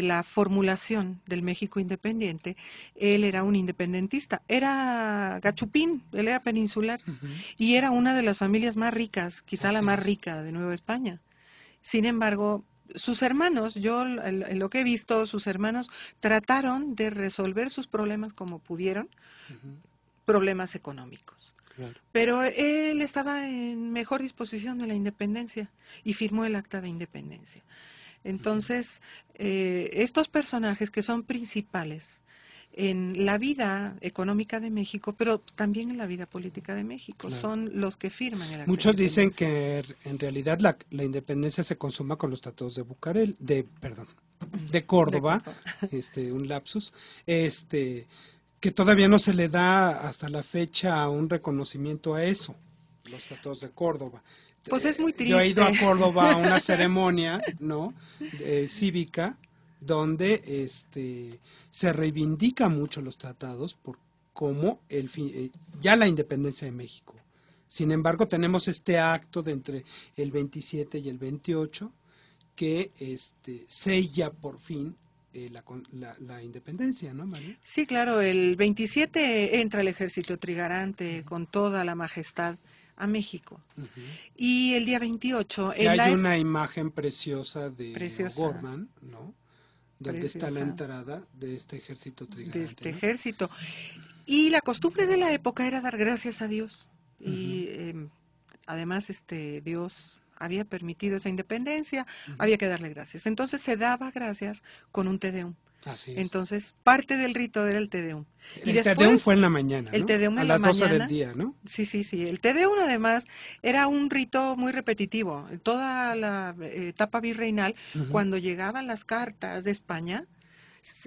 D: la formulación del México independiente. Él era un independentista, era gachupín, él era peninsular y era una de las familias más ricas, quizá la más rica de Nueva España. Sin embargo, sus hermanos, yo en lo que he visto, sus hermanos trataron de resolver sus problemas como pudieron, problemas económicos. Pero él estaba en mejor disposición de la independencia y firmó el acta de independencia. Entonces, eh, estos personajes que son principales en la vida económica de México, pero también en la vida política de México. Son los que firman el Muchos dicen
C: que en realidad la, independencia se consuma con los tratados de Bucarel, de perdón, de Córdoba, este un lapsus, este que todavía no se le da hasta la fecha un reconocimiento a eso, los tratados de Córdoba. Pues es eh, muy triste. Yo he ido a Córdoba a una ceremonia, ¿no? Eh, cívica donde este, se reivindica mucho los tratados por como el fin, eh, ya la independencia de México. Sin embargo, tenemos este acto de entre el 27 y el 28 que este, sella por fin eh, la, independencia, ¿no, María? Sí, claro,
D: el 27 entra el ejército trigarante con toda la majestad a México. Y el día 28... hay
C: una imagen preciosa de ¿no? donde está la entrada de este ejército trigante. De este
D: ejército. Y la costumbre de la época era dar gracias a Dios. Y em, además este Dios había permitido esa independencia, había que darle gracias. Entonces se daba gracias con un tedeum. Así Entonces, parte del rito era el Tedeum. Y el después, Tedeum fue en la mañana. ¿no? El Tedeum en a la las del día, ¿no? Sí, sí, sí. El Tedeum, además, era un rito muy repetitivo. Toda la eh, etapa virreinal, cuando llegaban las cartas de España,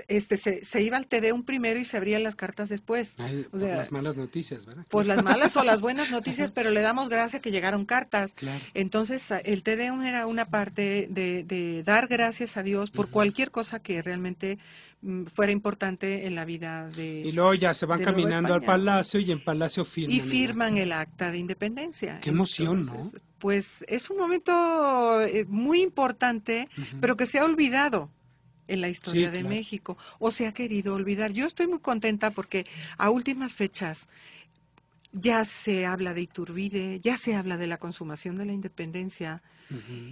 D: este, se, se iba al un primero y se abrían las cartas después. las
C: malas noticias, ¿verdad? Pues las
D: malas o las buenas noticias, pero le damos gracias que llegaron cartas. Entonces, el TD era una parte de, dar gracias a Dios por cualquier cosa que realmente mm, fuera importante en la vida de
C: y luego ya se van caminando al palacio y en palacio firman y firman el
D: acta de independencia
C: qué emoción no
D: pues es un momento eh, muy importante pero que se ha olvidado en la historia de México o se ha querido olvidar. Yo estoy muy contenta porque a últimas fechas ya se habla de Iturbide, ya se habla de la consumación de la independencia.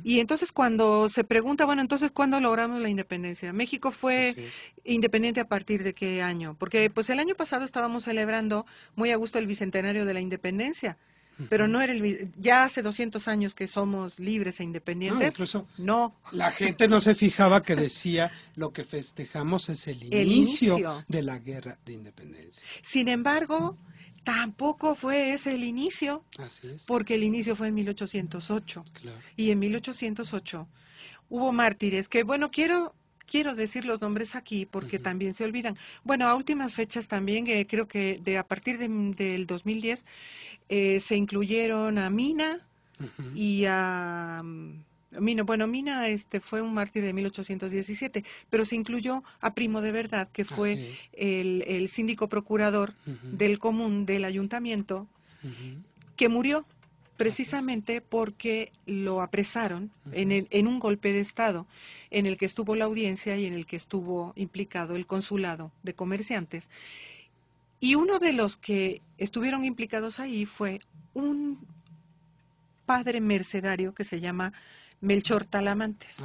D: Y entonces cuando se pregunta, bueno, entonces ¿cuándo logramos la independencia? México fue independiente a partir de qué año? Porque pues el año pasado estábamos celebrando muy a gusto el bicentenario de la independencia pero no era el ya hace 200 años que somos libres e independientes. No, incluso
C: no. La gente no se fijaba que decía lo que festejamos es el inicio, de la guerra de independencia.
D: Sin embargo, tampoco fue ese el inicio, Así es. porque el inicio fue en 1808. Claro. Y en 1808 hubo mártires que, bueno, quiero quiero decir los nombres aquí porque también se olvidan. Bueno, a últimas fechas también, eh, creo que de a partir mm, del 2010, eh, se incluyeron a Mina y a... Mm, Mina, bueno, Mina este, fue un mártir de 1817, pero se incluyó a Primo de Verdad, que fue el, síndico procurador del común del ayuntamiento, que murió precisamente porque lo apresaron en, el, en un golpe de Estado en el que estuvo la audiencia y en el que estuvo implicado el consulado de comerciantes. Y uno de los que estuvieron implicados ahí fue un padre mercenario que se llama Melchor Talamantes.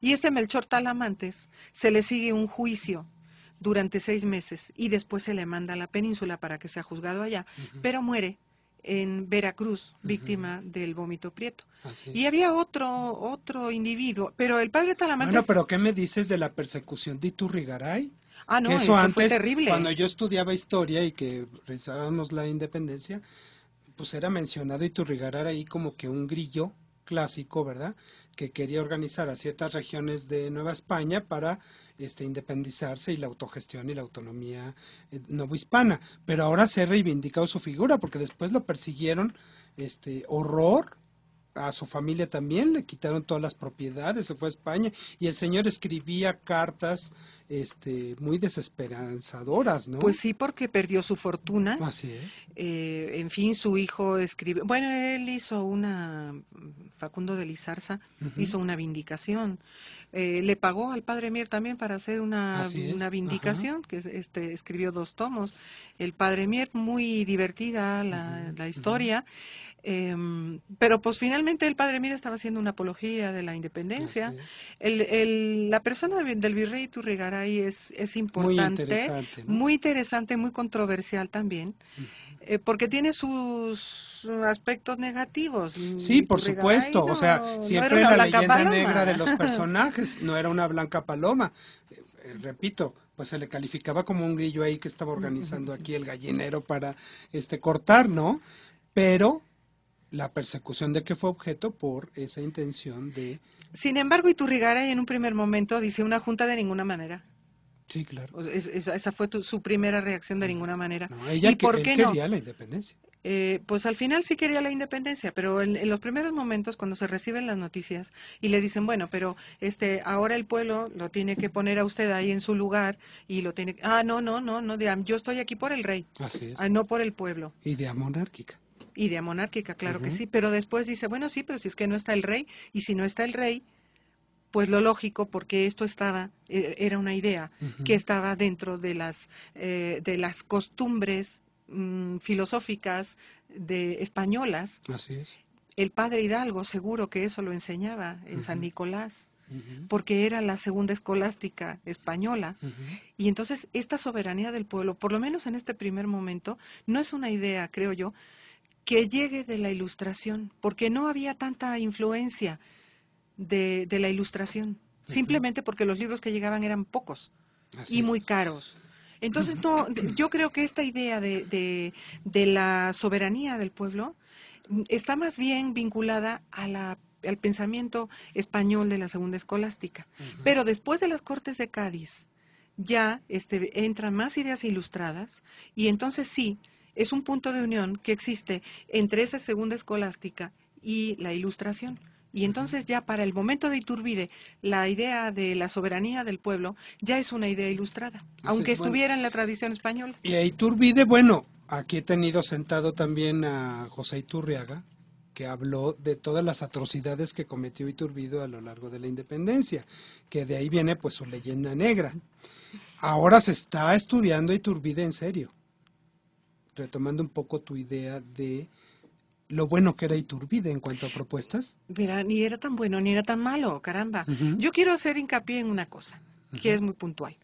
D: Y este Melchor Talamantes se le sigue un juicio durante seis meses y después se le manda a la península para que sea juzgado allá, pero muere en Veracruz, víctima del vómito prieto. Y había otro otro individuo, pero el padre talamanca Bueno, pero
C: ¿qué me dices de la persecución de Iturrigaray?
D: Ah, no, eso, antes, fue terrible. Cuando
C: yo estudiaba historia y que rezábamos la independencia, pues era mencionado Iturrigaray ahí como que un grillo clásico, ¿verdad? Que quería organizar a ciertas regiones de Nueva España para este, independizarse y la autogestión y la autonomía eh, novohispana. Pero ahora se ha reivindicado su figura porque después lo persiguieron este horror a su familia también le quitaron todas las propiedades, se fue a España y el señor escribía cartas este, muy desesperanzadoras, ¿no? Pues
D: sí, porque perdió su fortuna. Así eh, en fin, su hijo escribió, bueno, él hizo una, Facundo de Lizarza hizo una vindicación eh, le pagó al padre Mier también para hacer una, vindicación, que este, escribió dos tomos. El padre Mier, muy divertida la, historia. Em, pero pues finalmente el padre Mira estaba haciendo una apología de la independencia. la persona del virrey Turrigaray es, es importante, muy interesante, muy, controversial también, eh, porque tiene sus aspectos negativos. Sí, por supuesto, o sea, siempre era la leyenda negra de los personajes,
C: no era una blanca paloma. Eh, eh, repito, pues se le calificaba como un grillo ahí que estaba organizando aquí el gallinero para este cortar, ¿no? Pero la persecución de que fue objeto por esa intención de...
D: Sin embargo, Iturrigaray en un primer momento dice una junta de ninguna manera. Sí, claro. esa fue su primera reacción de ninguna manera. ella ¿Y qué quería la independencia. Eh, pues al final sí quería la independencia, pero en, los primeros momentos cuando se reciben las noticias y le dicen, bueno, pero este ahora el pueblo lo tiene que poner a usted ahí en su lugar y lo tiene, ah, no, no, no, no, yo estoy aquí por el rey, ah, no por el pueblo.
C: Idea monárquica
D: idea monárquica, claro que sí, pero después dice, bueno, sí, pero si es que no está el rey, y si no está el rey, pues lo lógico, porque esto estaba, e, era una idea que estaba dentro de las, eh, de las costumbres mm, filosóficas de españolas.
C: Así
E: es.
D: El padre Hidalgo seguro que eso lo enseñaba en San Nicolás porque era la segunda escolástica española. Y entonces esta soberanía del pueblo, por lo menos en este primer momento, no es una idea, creo yo, que llegue de la ilustración, porque no había tanta influencia de, de la ilustración, simplemente porque los libros que llegaban eran pocos y muy caros. Entonces, yo creo que esta idea de, de, la soberanía del pueblo mm, está más bien vinculada a la, al pensamiento español de la segunda escolástica. Pero después de las Cortes de Cádiz, ya este, entran más ideas ilustradas y entonces sí, es un punto de unión que existe entre esa segunda escolástica y la ilustración. Y entonces ya para el momento de Iturbide, la idea de la soberanía del pueblo ya es una idea ilustrada, aunque estuviera en la tradición española.
C: Y a Iturbide, bueno, aquí he tenido sentado también a José Iturriaga, que habló de todas las atrocidades que cometió Iturbide a lo largo de la independencia, que de ahí viene pues su leyenda negra. Ahora se está estudiando Iturbide en serio retomando un poco tu idea de lo bueno que era Iturbide en cuanto a propuestas? Mira,
D: ni era tan bueno, ni era tan malo, caramba. Yo quiero hacer hincapié en una cosa, que es muy puntual.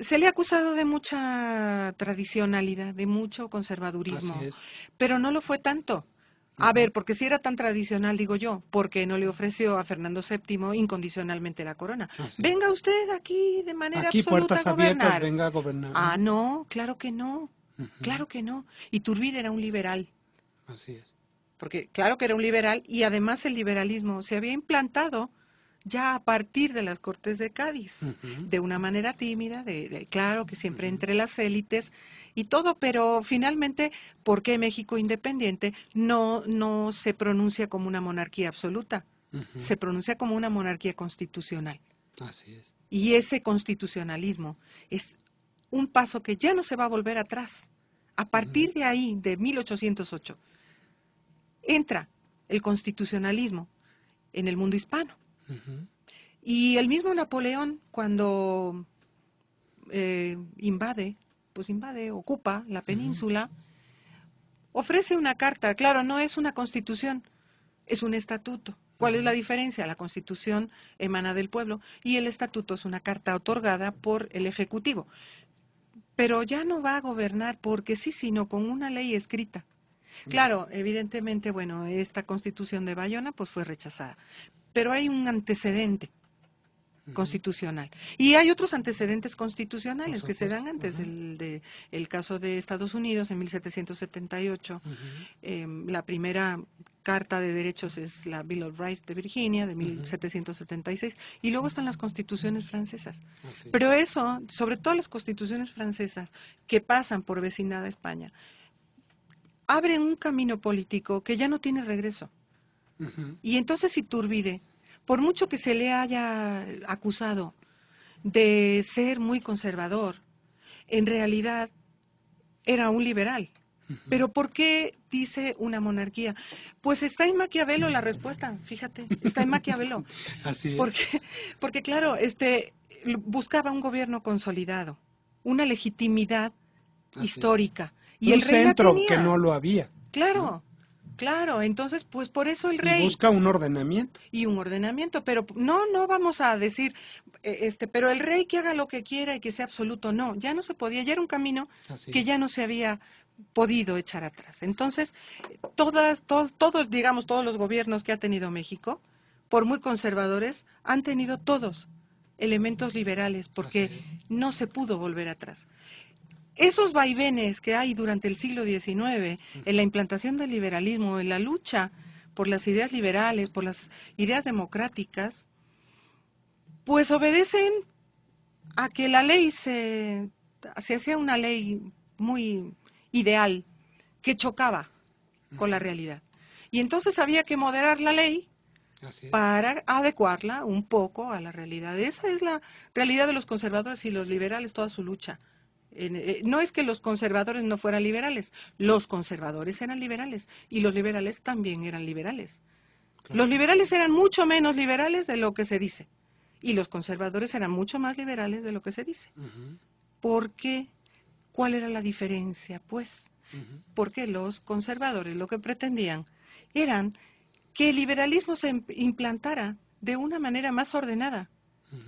D: Se le ha acusado de mucha tradicionalidad, de mucho conservadurismo, pero no lo fue tanto. A ver, porque si era tan tradicional, digo yo, porque no le ofreció a Fernando VII incondicionalmente la corona. Venga usted aquí de manera absoluta puertas Abiertas,
C: venga a gobernar.
D: Ah, no, claro que no. Claro que no. Y Iturbide era un liberal. Así es. Porque claro que era un liberal y además el liberalismo se había implantado ya a partir de las Cortes de Cádiz, de una manera tímida, de, claro que siempre entre las élites y todo, pero finalmente, ¿por qué México independiente no, no se pronuncia como una monarquía absoluta? Se pronuncia como una monarquía constitucional. Así es. Y ese constitucionalismo es un paso que ya no se va a volver atrás. A partir de ahí, de 1808, entra el constitucionalismo en el mundo hispano. Y el mismo Napoleón, cuando eh, invade, pues invade, ocupa la península, ofrece una carta. Claro, no es una constitución, es un estatuto. ¿Cuál es la diferencia? La Constitución emana del pueblo y el Estatuto es una carta otorgada por el Ejecutivo pero ya no va a gobernar porque sí, sino con una ley escrita. Claro, evidentemente, bueno, esta constitución de Bayona pues fue rechazada, pero hay un antecedente constitucional. Y hay otros antecedentes constitucionales que se dan antes, el, de, el caso de Estados Unidos en 1778, em, la primera Carta de Derechos es la Bill of Rights de Virginia de 1776 y luego están las constituciones francesas. Ah, Pero eso, sobre todo las constituciones francesas que pasan por vecindad a España, abren un camino político que ya no tiene regreso. Y entonces turbide por mucho que se le haya acusado de ser muy conservador, en realidad era un liberal. Pero ¿por qué dice una monarquía? Pues está en Maquiavelo la respuesta, fíjate, está en Maquiavelo. Así es. Porque, porque claro, este, buscaba un gobierno consolidado, una legitimidad
C: histórica. Y el centro que no lo había.
D: Claro, Claro, entonces, pues por eso el rey. busca
C: un ordenamiento.
D: Y un ordenamiento, pero no, no vamos a decir, e, este, pero el rey que haga lo que quiera y que sea absoluto, no, ya no se podía, ya era un camino que ya no se había podido echar atrás. Entonces, todas, todos, todos, digamos, todos los gobiernos que ha tenido México, por muy conservadores, han tenido todos elementos liberales, porque no se pudo volver atrás esos vaivenes que hay durante el siglo XIX en la implantación del liberalismo, en la lucha por las ideas liberales, por las ideas democráticas, pues obedecen a que la ley se, se hacía una ley muy ideal, que chocaba con la realidad. Y entonces había que moderar la ley para adecuarla un poco a la realidad. Esa es la realidad de los conservadores y los liberales, toda su lucha. Eh, no es que los conservadores no fueran liberales, los conservadores eran liberales y los liberales también eran liberales. Los liberales eran mucho menos liberales de lo que se dice y los conservadores eran mucho más liberales de lo que se dice. Porque ¿Cuál era la diferencia? Pues porque los conservadores lo que pretendían eran que el liberalismo se implantara de una manera más ordenada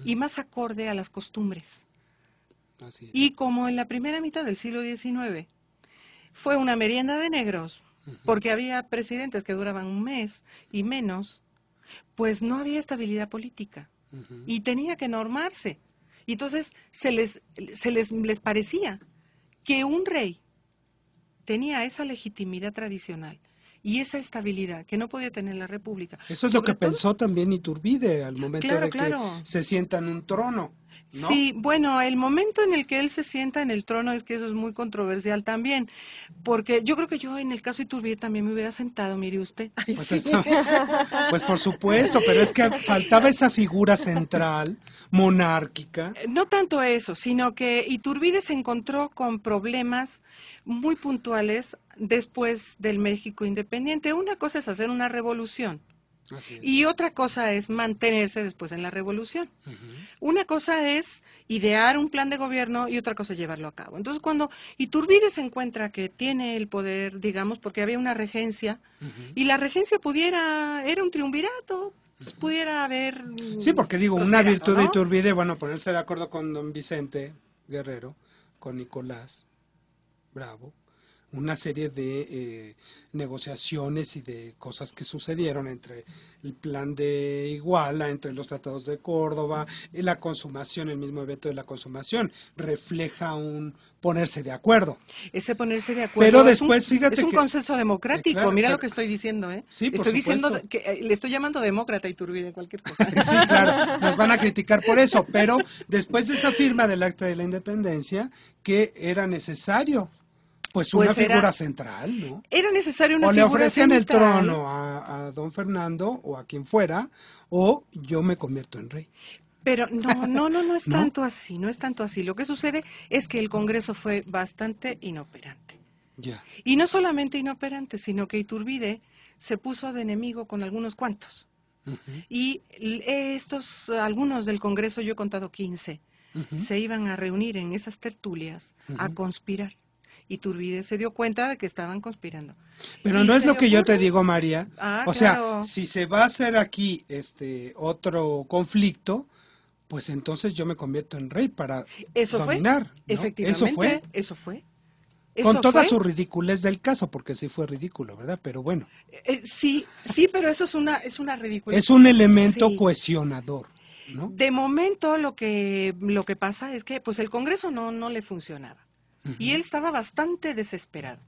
D: y más acorde a las costumbres y como en la primera mitad del siglo XIX fue una merienda de negros, porque había presidentes que duraban un mes y menos, pues no había estabilidad política y tenía que normarse. Y entonces se les, se les, les parecía que un rey tenía esa legitimidad tradicional y esa estabilidad que no podía tener la República. Eso es lo que
C: pensó también Iturbide al momento de que se sienta en un trono.
D: Sí, bueno, el momento en el que él se sienta en el trono es que eso es muy controversial también, porque yo creo que yo en el caso de Iturbide también me hubiera sentado, mire usted. Pues, pues por supuesto, pero es que faltaba
C: esa figura central, monárquica. Eh,
D: no tanto eso, sino que Iturbide se encontró con problemas muy puntuales después del México independiente. Una cosa es hacer una revolución y otra cosa es mantenerse después en la revolución. Una cosa es idear un plan de gobierno y otra cosa es llevarlo a cabo. Entonces, cuando Iturbide se encuentra que tiene el poder, digamos, porque había una regencia, y la regencia pudiera, era un triunvirato, pues, pudiera haber... Sí, porque
C: digo, una virtud de Iturbide, bueno, ponerse de acuerdo con don Vicente Guerrero, con Nicolás Bravo, una serie de eh, negociaciones y de cosas que sucedieron entre el plan de Iguala, entre los tratados de Córdoba, y la consumación, el mismo evento de la consumación, refleja un ponerse de acuerdo.
D: Ese ponerse de acuerdo. después, es un, fíjate. un consenso
C: democrático. Eh, Mira lo que
D: estoy diciendo, ¿eh?
C: estoy diciendo
D: que eh, le estoy llamando demócrata y en cualquier cosa. sí,
C: claro. Nos van a criticar por eso, pero después de esa firma del Acta de la Independencia, que era necesario pues, pues una figura central, ¿no?
D: Era necesario una figura central. O le el trono
C: a, don Fernando o a quien fuera, o yo me convierto en rey.
D: Pero no, no, no, no es tanto así, no es tanto así. Lo que sucede es que el Congreso fue bastante inoperante. Ya. Y no solamente inoperante, sino que Iturbide se puso de enemigo con algunos cuantos. Y estos, algunos del Congreso, yo he contado 15, se iban a reunir en esas tertulias a conspirar. Y Turbide se dio cuenta de que estaban conspirando. Pero no es lo que yo
C: te digo, María. Ah, o sea, si se va a hacer aquí este otro conflicto, pues entonces yo me convierto en rey para eso dominar. Efectivamente, eso fue. Eso fue. con toda su ridiculez del caso, porque sí fue ridículo, ¿verdad? Pero bueno.
D: Eh, eh, sí, sí, pero eso es una, es una ridiculez. Es un elemento
C: cohesionador.
D: De momento lo que, lo que pasa es que pues el Congreso no, no le funcionaba y él estaba bastante desesperado.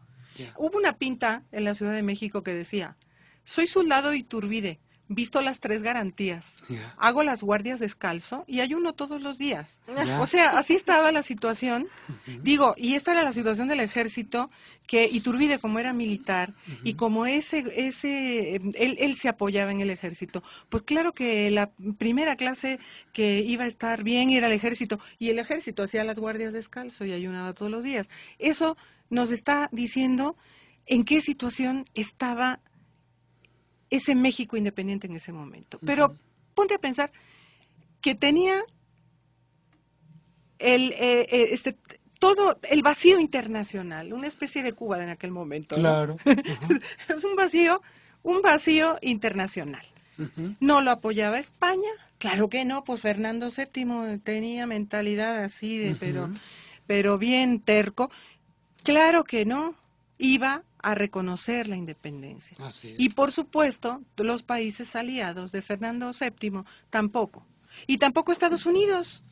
D: Hubo una pinta en la Ciudad de México que decía, soy soldado turbide visto las tres garantías. Hago las guardias descalzo y ayuno todos los días. O sea, así estaba la situación. Digo, y esta era la situación del ejército, que Iturbide, como era militar, y como ese, ese, él, él, se apoyaba en el ejército. Pues claro que la primera clase que iba a estar bien era el ejército, y el ejército hacía las guardias descalzo y ayunaba todos los días. Eso nos está diciendo en qué situación estaba ese México independiente en ese momento. Pero ponte a pensar que tenía eh, eh, este, todo el vacío internacional, una especie de Cuba en aquel momento. Claro. es un vacío, un vacío internacional. No lo apoyaba España, claro que no, pues Fernando VII tenía mentalidad así de, pero, pero bien terco. Claro que no, iba a reconocer la independencia. Y por supuesto, los países aliados de Fernando VII tampoco. Y tampoco Estados Unidos.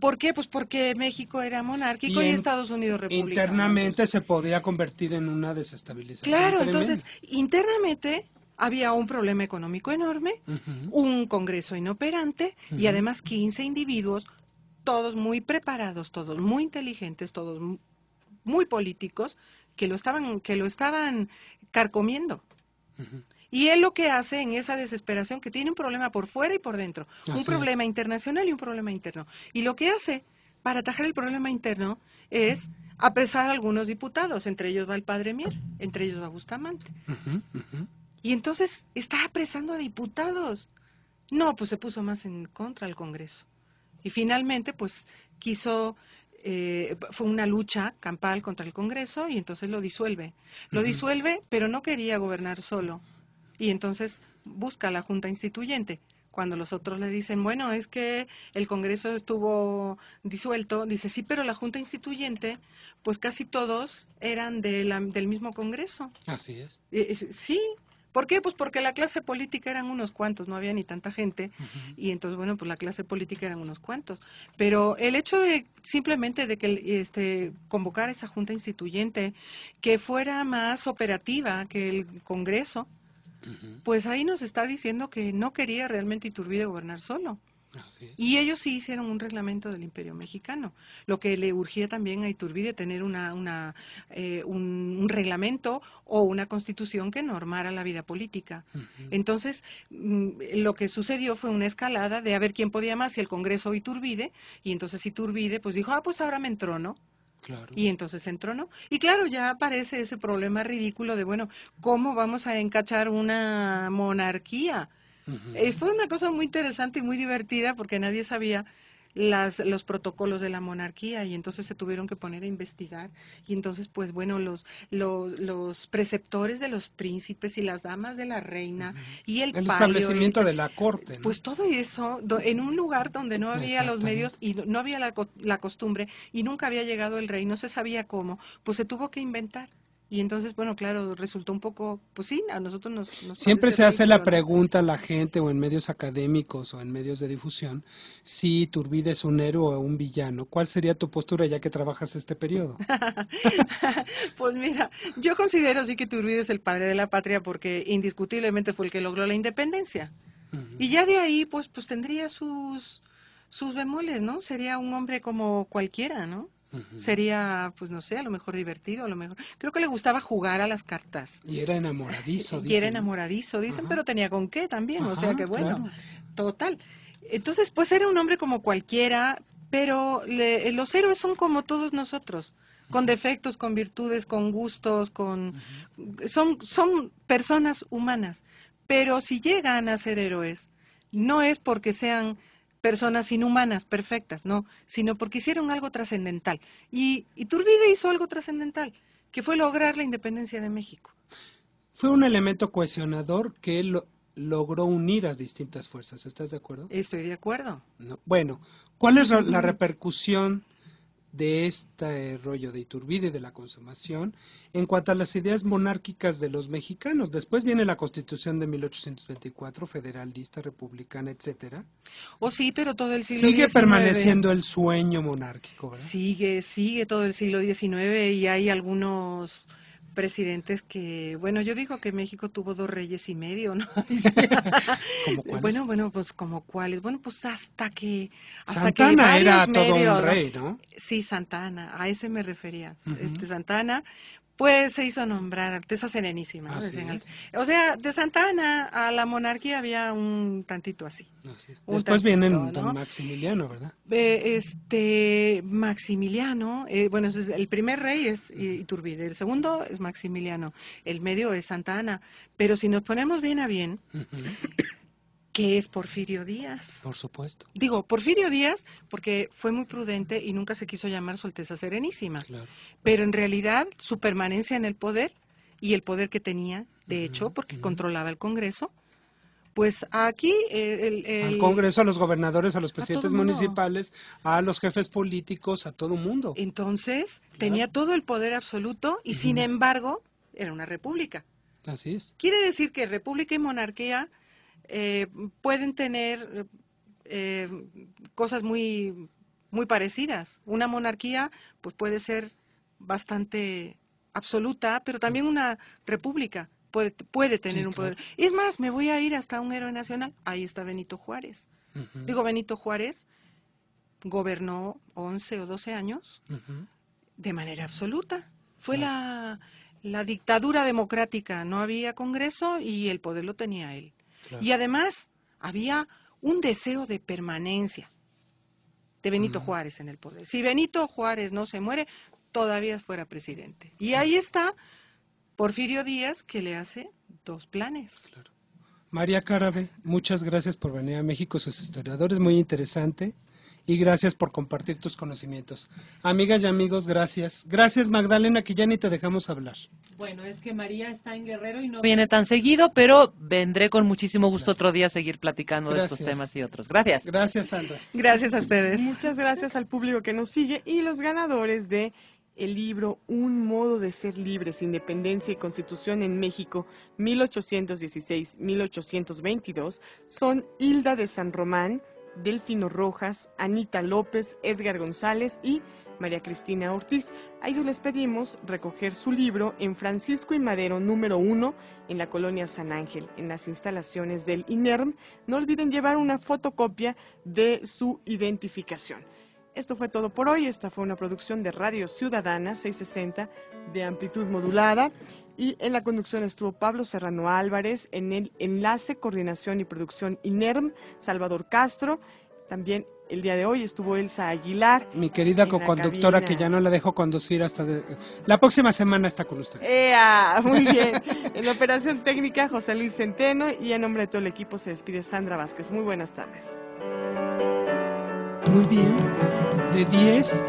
D: ¿Por qué? Pues porque México era monárquico y, Estados Unidos republicano.
C: Internamente se podía convertir en una desestabilización. Claro, entonces
D: internamente había un problema económico enorme, un Congreso inoperante y además 15 individuos, todos muy preparados, todos muy inteligentes, todos muy políticos, que lo estaban, que lo estaban carcomiendo. Y él lo que hace en esa desesperación, que tiene un problema por fuera y por dentro, un problema internacional y un problema interno. Y lo que hace para atajar el problema interno es apresar a algunos diputados, entre ellos va el padre Mier, entre ellos va Bustamante. Y entonces está apresando a diputados. No, pues se puso más en contra el Congreso. Y finalmente, pues quiso eh, fue una lucha campal contra el Congreso y entonces lo disuelve. Lo disuelve, pero no quería gobernar solo. Y entonces busca la Junta Instituyente. Cuando los otros le dicen, bueno, es que el Congreso estuvo disuelto, dice, sí, pero la Junta Instituyente, pues casi todos eran del mismo Congreso. Así es. Eh, eh, sí, ¿Por qué? Pues porque la clase política eran unos cuantos, no había ni tanta gente, y entonces, bueno, pues la clase política eran unos cuantos. Pero el hecho de simplemente de que este, convocar esa junta instituyente, que fuera más operativa que el Congreso, pues ahí nos está diciendo que no quería realmente Iturbide gobernar solo. Y ellos sí hicieron un reglamento del Imperio Mexicano, lo que le urgía también a Iturbide tener una, eh, un, reglamento o una constitución que normara la vida política. Entonces, mm, lo que sucedió fue una escalada de a ver quién podía más, si el Congreso o Iturbide, y entonces Iturbide pues dijo, ah, pues ahora me entrono. Y entonces entrono. Y claro, ya aparece ese problema ridículo de, bueno, ¿cómo vamos a encachar una monarquía? Y eh, fue una cosa muy interesante y muy divertida porque nadie sabía las, los protocolos de la monarquía y entonces se tuvieron que poner a investigar y entonces pues bueno los los, preceptores de los príncipes y las damas de la reina y el, establecimiento
C: de la corte pues
D: todo eso en un lugar donde no había los medios y no, había la, la, costumbre y nunca había llegado el rey no se sabía cómo pues se tuvo que inventar y entonces, bueno, claro, resultó un poco, pues sí, a nosotros nos... Siempre se hace
C: la pregunta a la gente o en medios académicos o en medios de difusión, si Turbide es un héroe o un villano, ¿cuál sería tu postura ya que trabajas este periodo?
D: pues mira, yo considero sí que Turbide es el padre de la patria porque indiscutiblemente fue el que logró la independencia. Y ya de ahí, pues, pues tendría sus, sus bemoles, ¿no? Sería un hombre como cualquiera, ¿no? Sería, pues no sé, a lo mejor divertido, a lo mejor. Creo que le gustaba jugar a las cartas. Y
C: era enamoradizo, Y era
D: enamoradizo, dicen, pero tenía con qué también, o sea que bueno, total. Entonces, pues era un hombre como cualquiera, pero los héroes son como todos nosotros con defectos, con virtudes, con gustos, con son son personas humanas, pero si llegan a ser héroes no es porque sean personas inhumanas, perfectas, no, sino porque hicieron algo trascendental. Y Iturbide hizo algo trascendental, que fue lograr la independencia de México.
C: Fue un elemento cohesionador que lo, logró unir a distintas fuerzas, ¿estás de acuerdo? Estoy de acuerdo. Bueno, ¿cuál es la repercusión de este rollo de Iturbide de la consumación en cuanto a las ideas monárquicas de los mexicanos. Después viene la Constitución de 1824, federalista, republicana, etcétera.
D: O oh, sí, pero todo el siglo Sigue permaneciendo
C: el sueño monárquico, ¿verdad?
D: Sigue, sigue todo el siglo XIX y hay algunos presidentes que, bueno, yo digo que México tuvo dos reyes y medio, ¿no? bueno, bueno, pues como cuáles. Bueno, pues hasta que... Hasta Santana que era todo un rey, ¿no? Sí, Santana, a ese me refería. este, Santana, pues se hizo nombrar Artesas Serenísima. Ah, o sea, de Santa Ana a la monarquía había un tantito así. Después viene vienen
C: Maximiliano, ¿verdad?
D: este, Maximiliano, eh, bueno, el primer rey es Iturbide, el segundo es Maximiliano, el medio es Santa Ana. Pero si nos ponemos bien a bien, que es Porfirio Díaz. Por supuesto. Digo, Porfirio Díaz porque fue muy prudente y nunca se quiso llamar Su Alteza Serenísima. Claro. Pero en realidad su permanencia en el poder y el poder que tenía, de hecho, porque controlaba el
C: Congreso, pues aquí eh, el, al Congreso, a los gobernadores, a los presidentes municipales, a los jefes políticos, a todo mundo. Entonces tenía todo el poder
D: absoluto y sin embargo era una república. Así es. Quiere decir que república y monarquía eh, pueden tener eh, cosas muy, muy parecidas. Una monarquía pues puede ser bastante absoluta, pero también una república puede, puede tener un poder. Y es más, me voy a ir hasta un héroe nacional. Ahí está Benito Juárez. Digo, Benito Juárez gobernó 11 o 12 años de manera absoluta. Fue la dictadura democrática. No había Congreso y el poder lo tenía él. Y además había un deseo de permanencia de Benito Juárez en el poder. Si Benito Juárez no se muere, todavía fuera
C: presidente.
D: Y ahí está Porfirio Díaz que le hace dos planes.
C: María Carabe, muchas gracias por venir a México, sus historiadores, muy interesante y gracias por compartir tus conocimientos. Amigas y amigos, gracias. Gracias Magdalena, que ya ni te dejamos hablar.
D: Bueno, es que María está en Guerrero y no viene
C: tan seguido, pero vendré con muchísimo gusto otro día a seguir platicando de estos temas y otros. Gracias. Gracias, Sandra. Gracias
D: a ustedes. Muchas
A: gracias al público que nos sigue y los ganadores de el libro Un modo de ser libres, independencia y constitución en México 1816-1822 son Hilda de San Román, Delfino Rojas, Anita López, Edgar González y María Cristina Ortiz. A ellos les pedimos recoger su libro en Francisco y Madero número 1 en la colonia San Ángel, en las instalaciones del INERM. No olviden llevar una fotocopia de su identificación. Esto fue todo por hoy. Esta fue una producción de Radio Ciudadana 660 de amplitud modulada. Y en la conducción estuvo Pablo Serrano Álvarez, en el enlace, coordinación y producción INERM, Salvador Castro, también el día de hoy estuvo Elsa Aguilar. Mi querida co-conductora que ya
C: no la dejo conducir hasta la próxima semana está con ustedes.
A: Muy bien. en la operación técnica José Luis Centeno y en nombre de todo el equipo se despide Sandra Vázquez. Muy buenas tardes.
C: Muy bien. De 10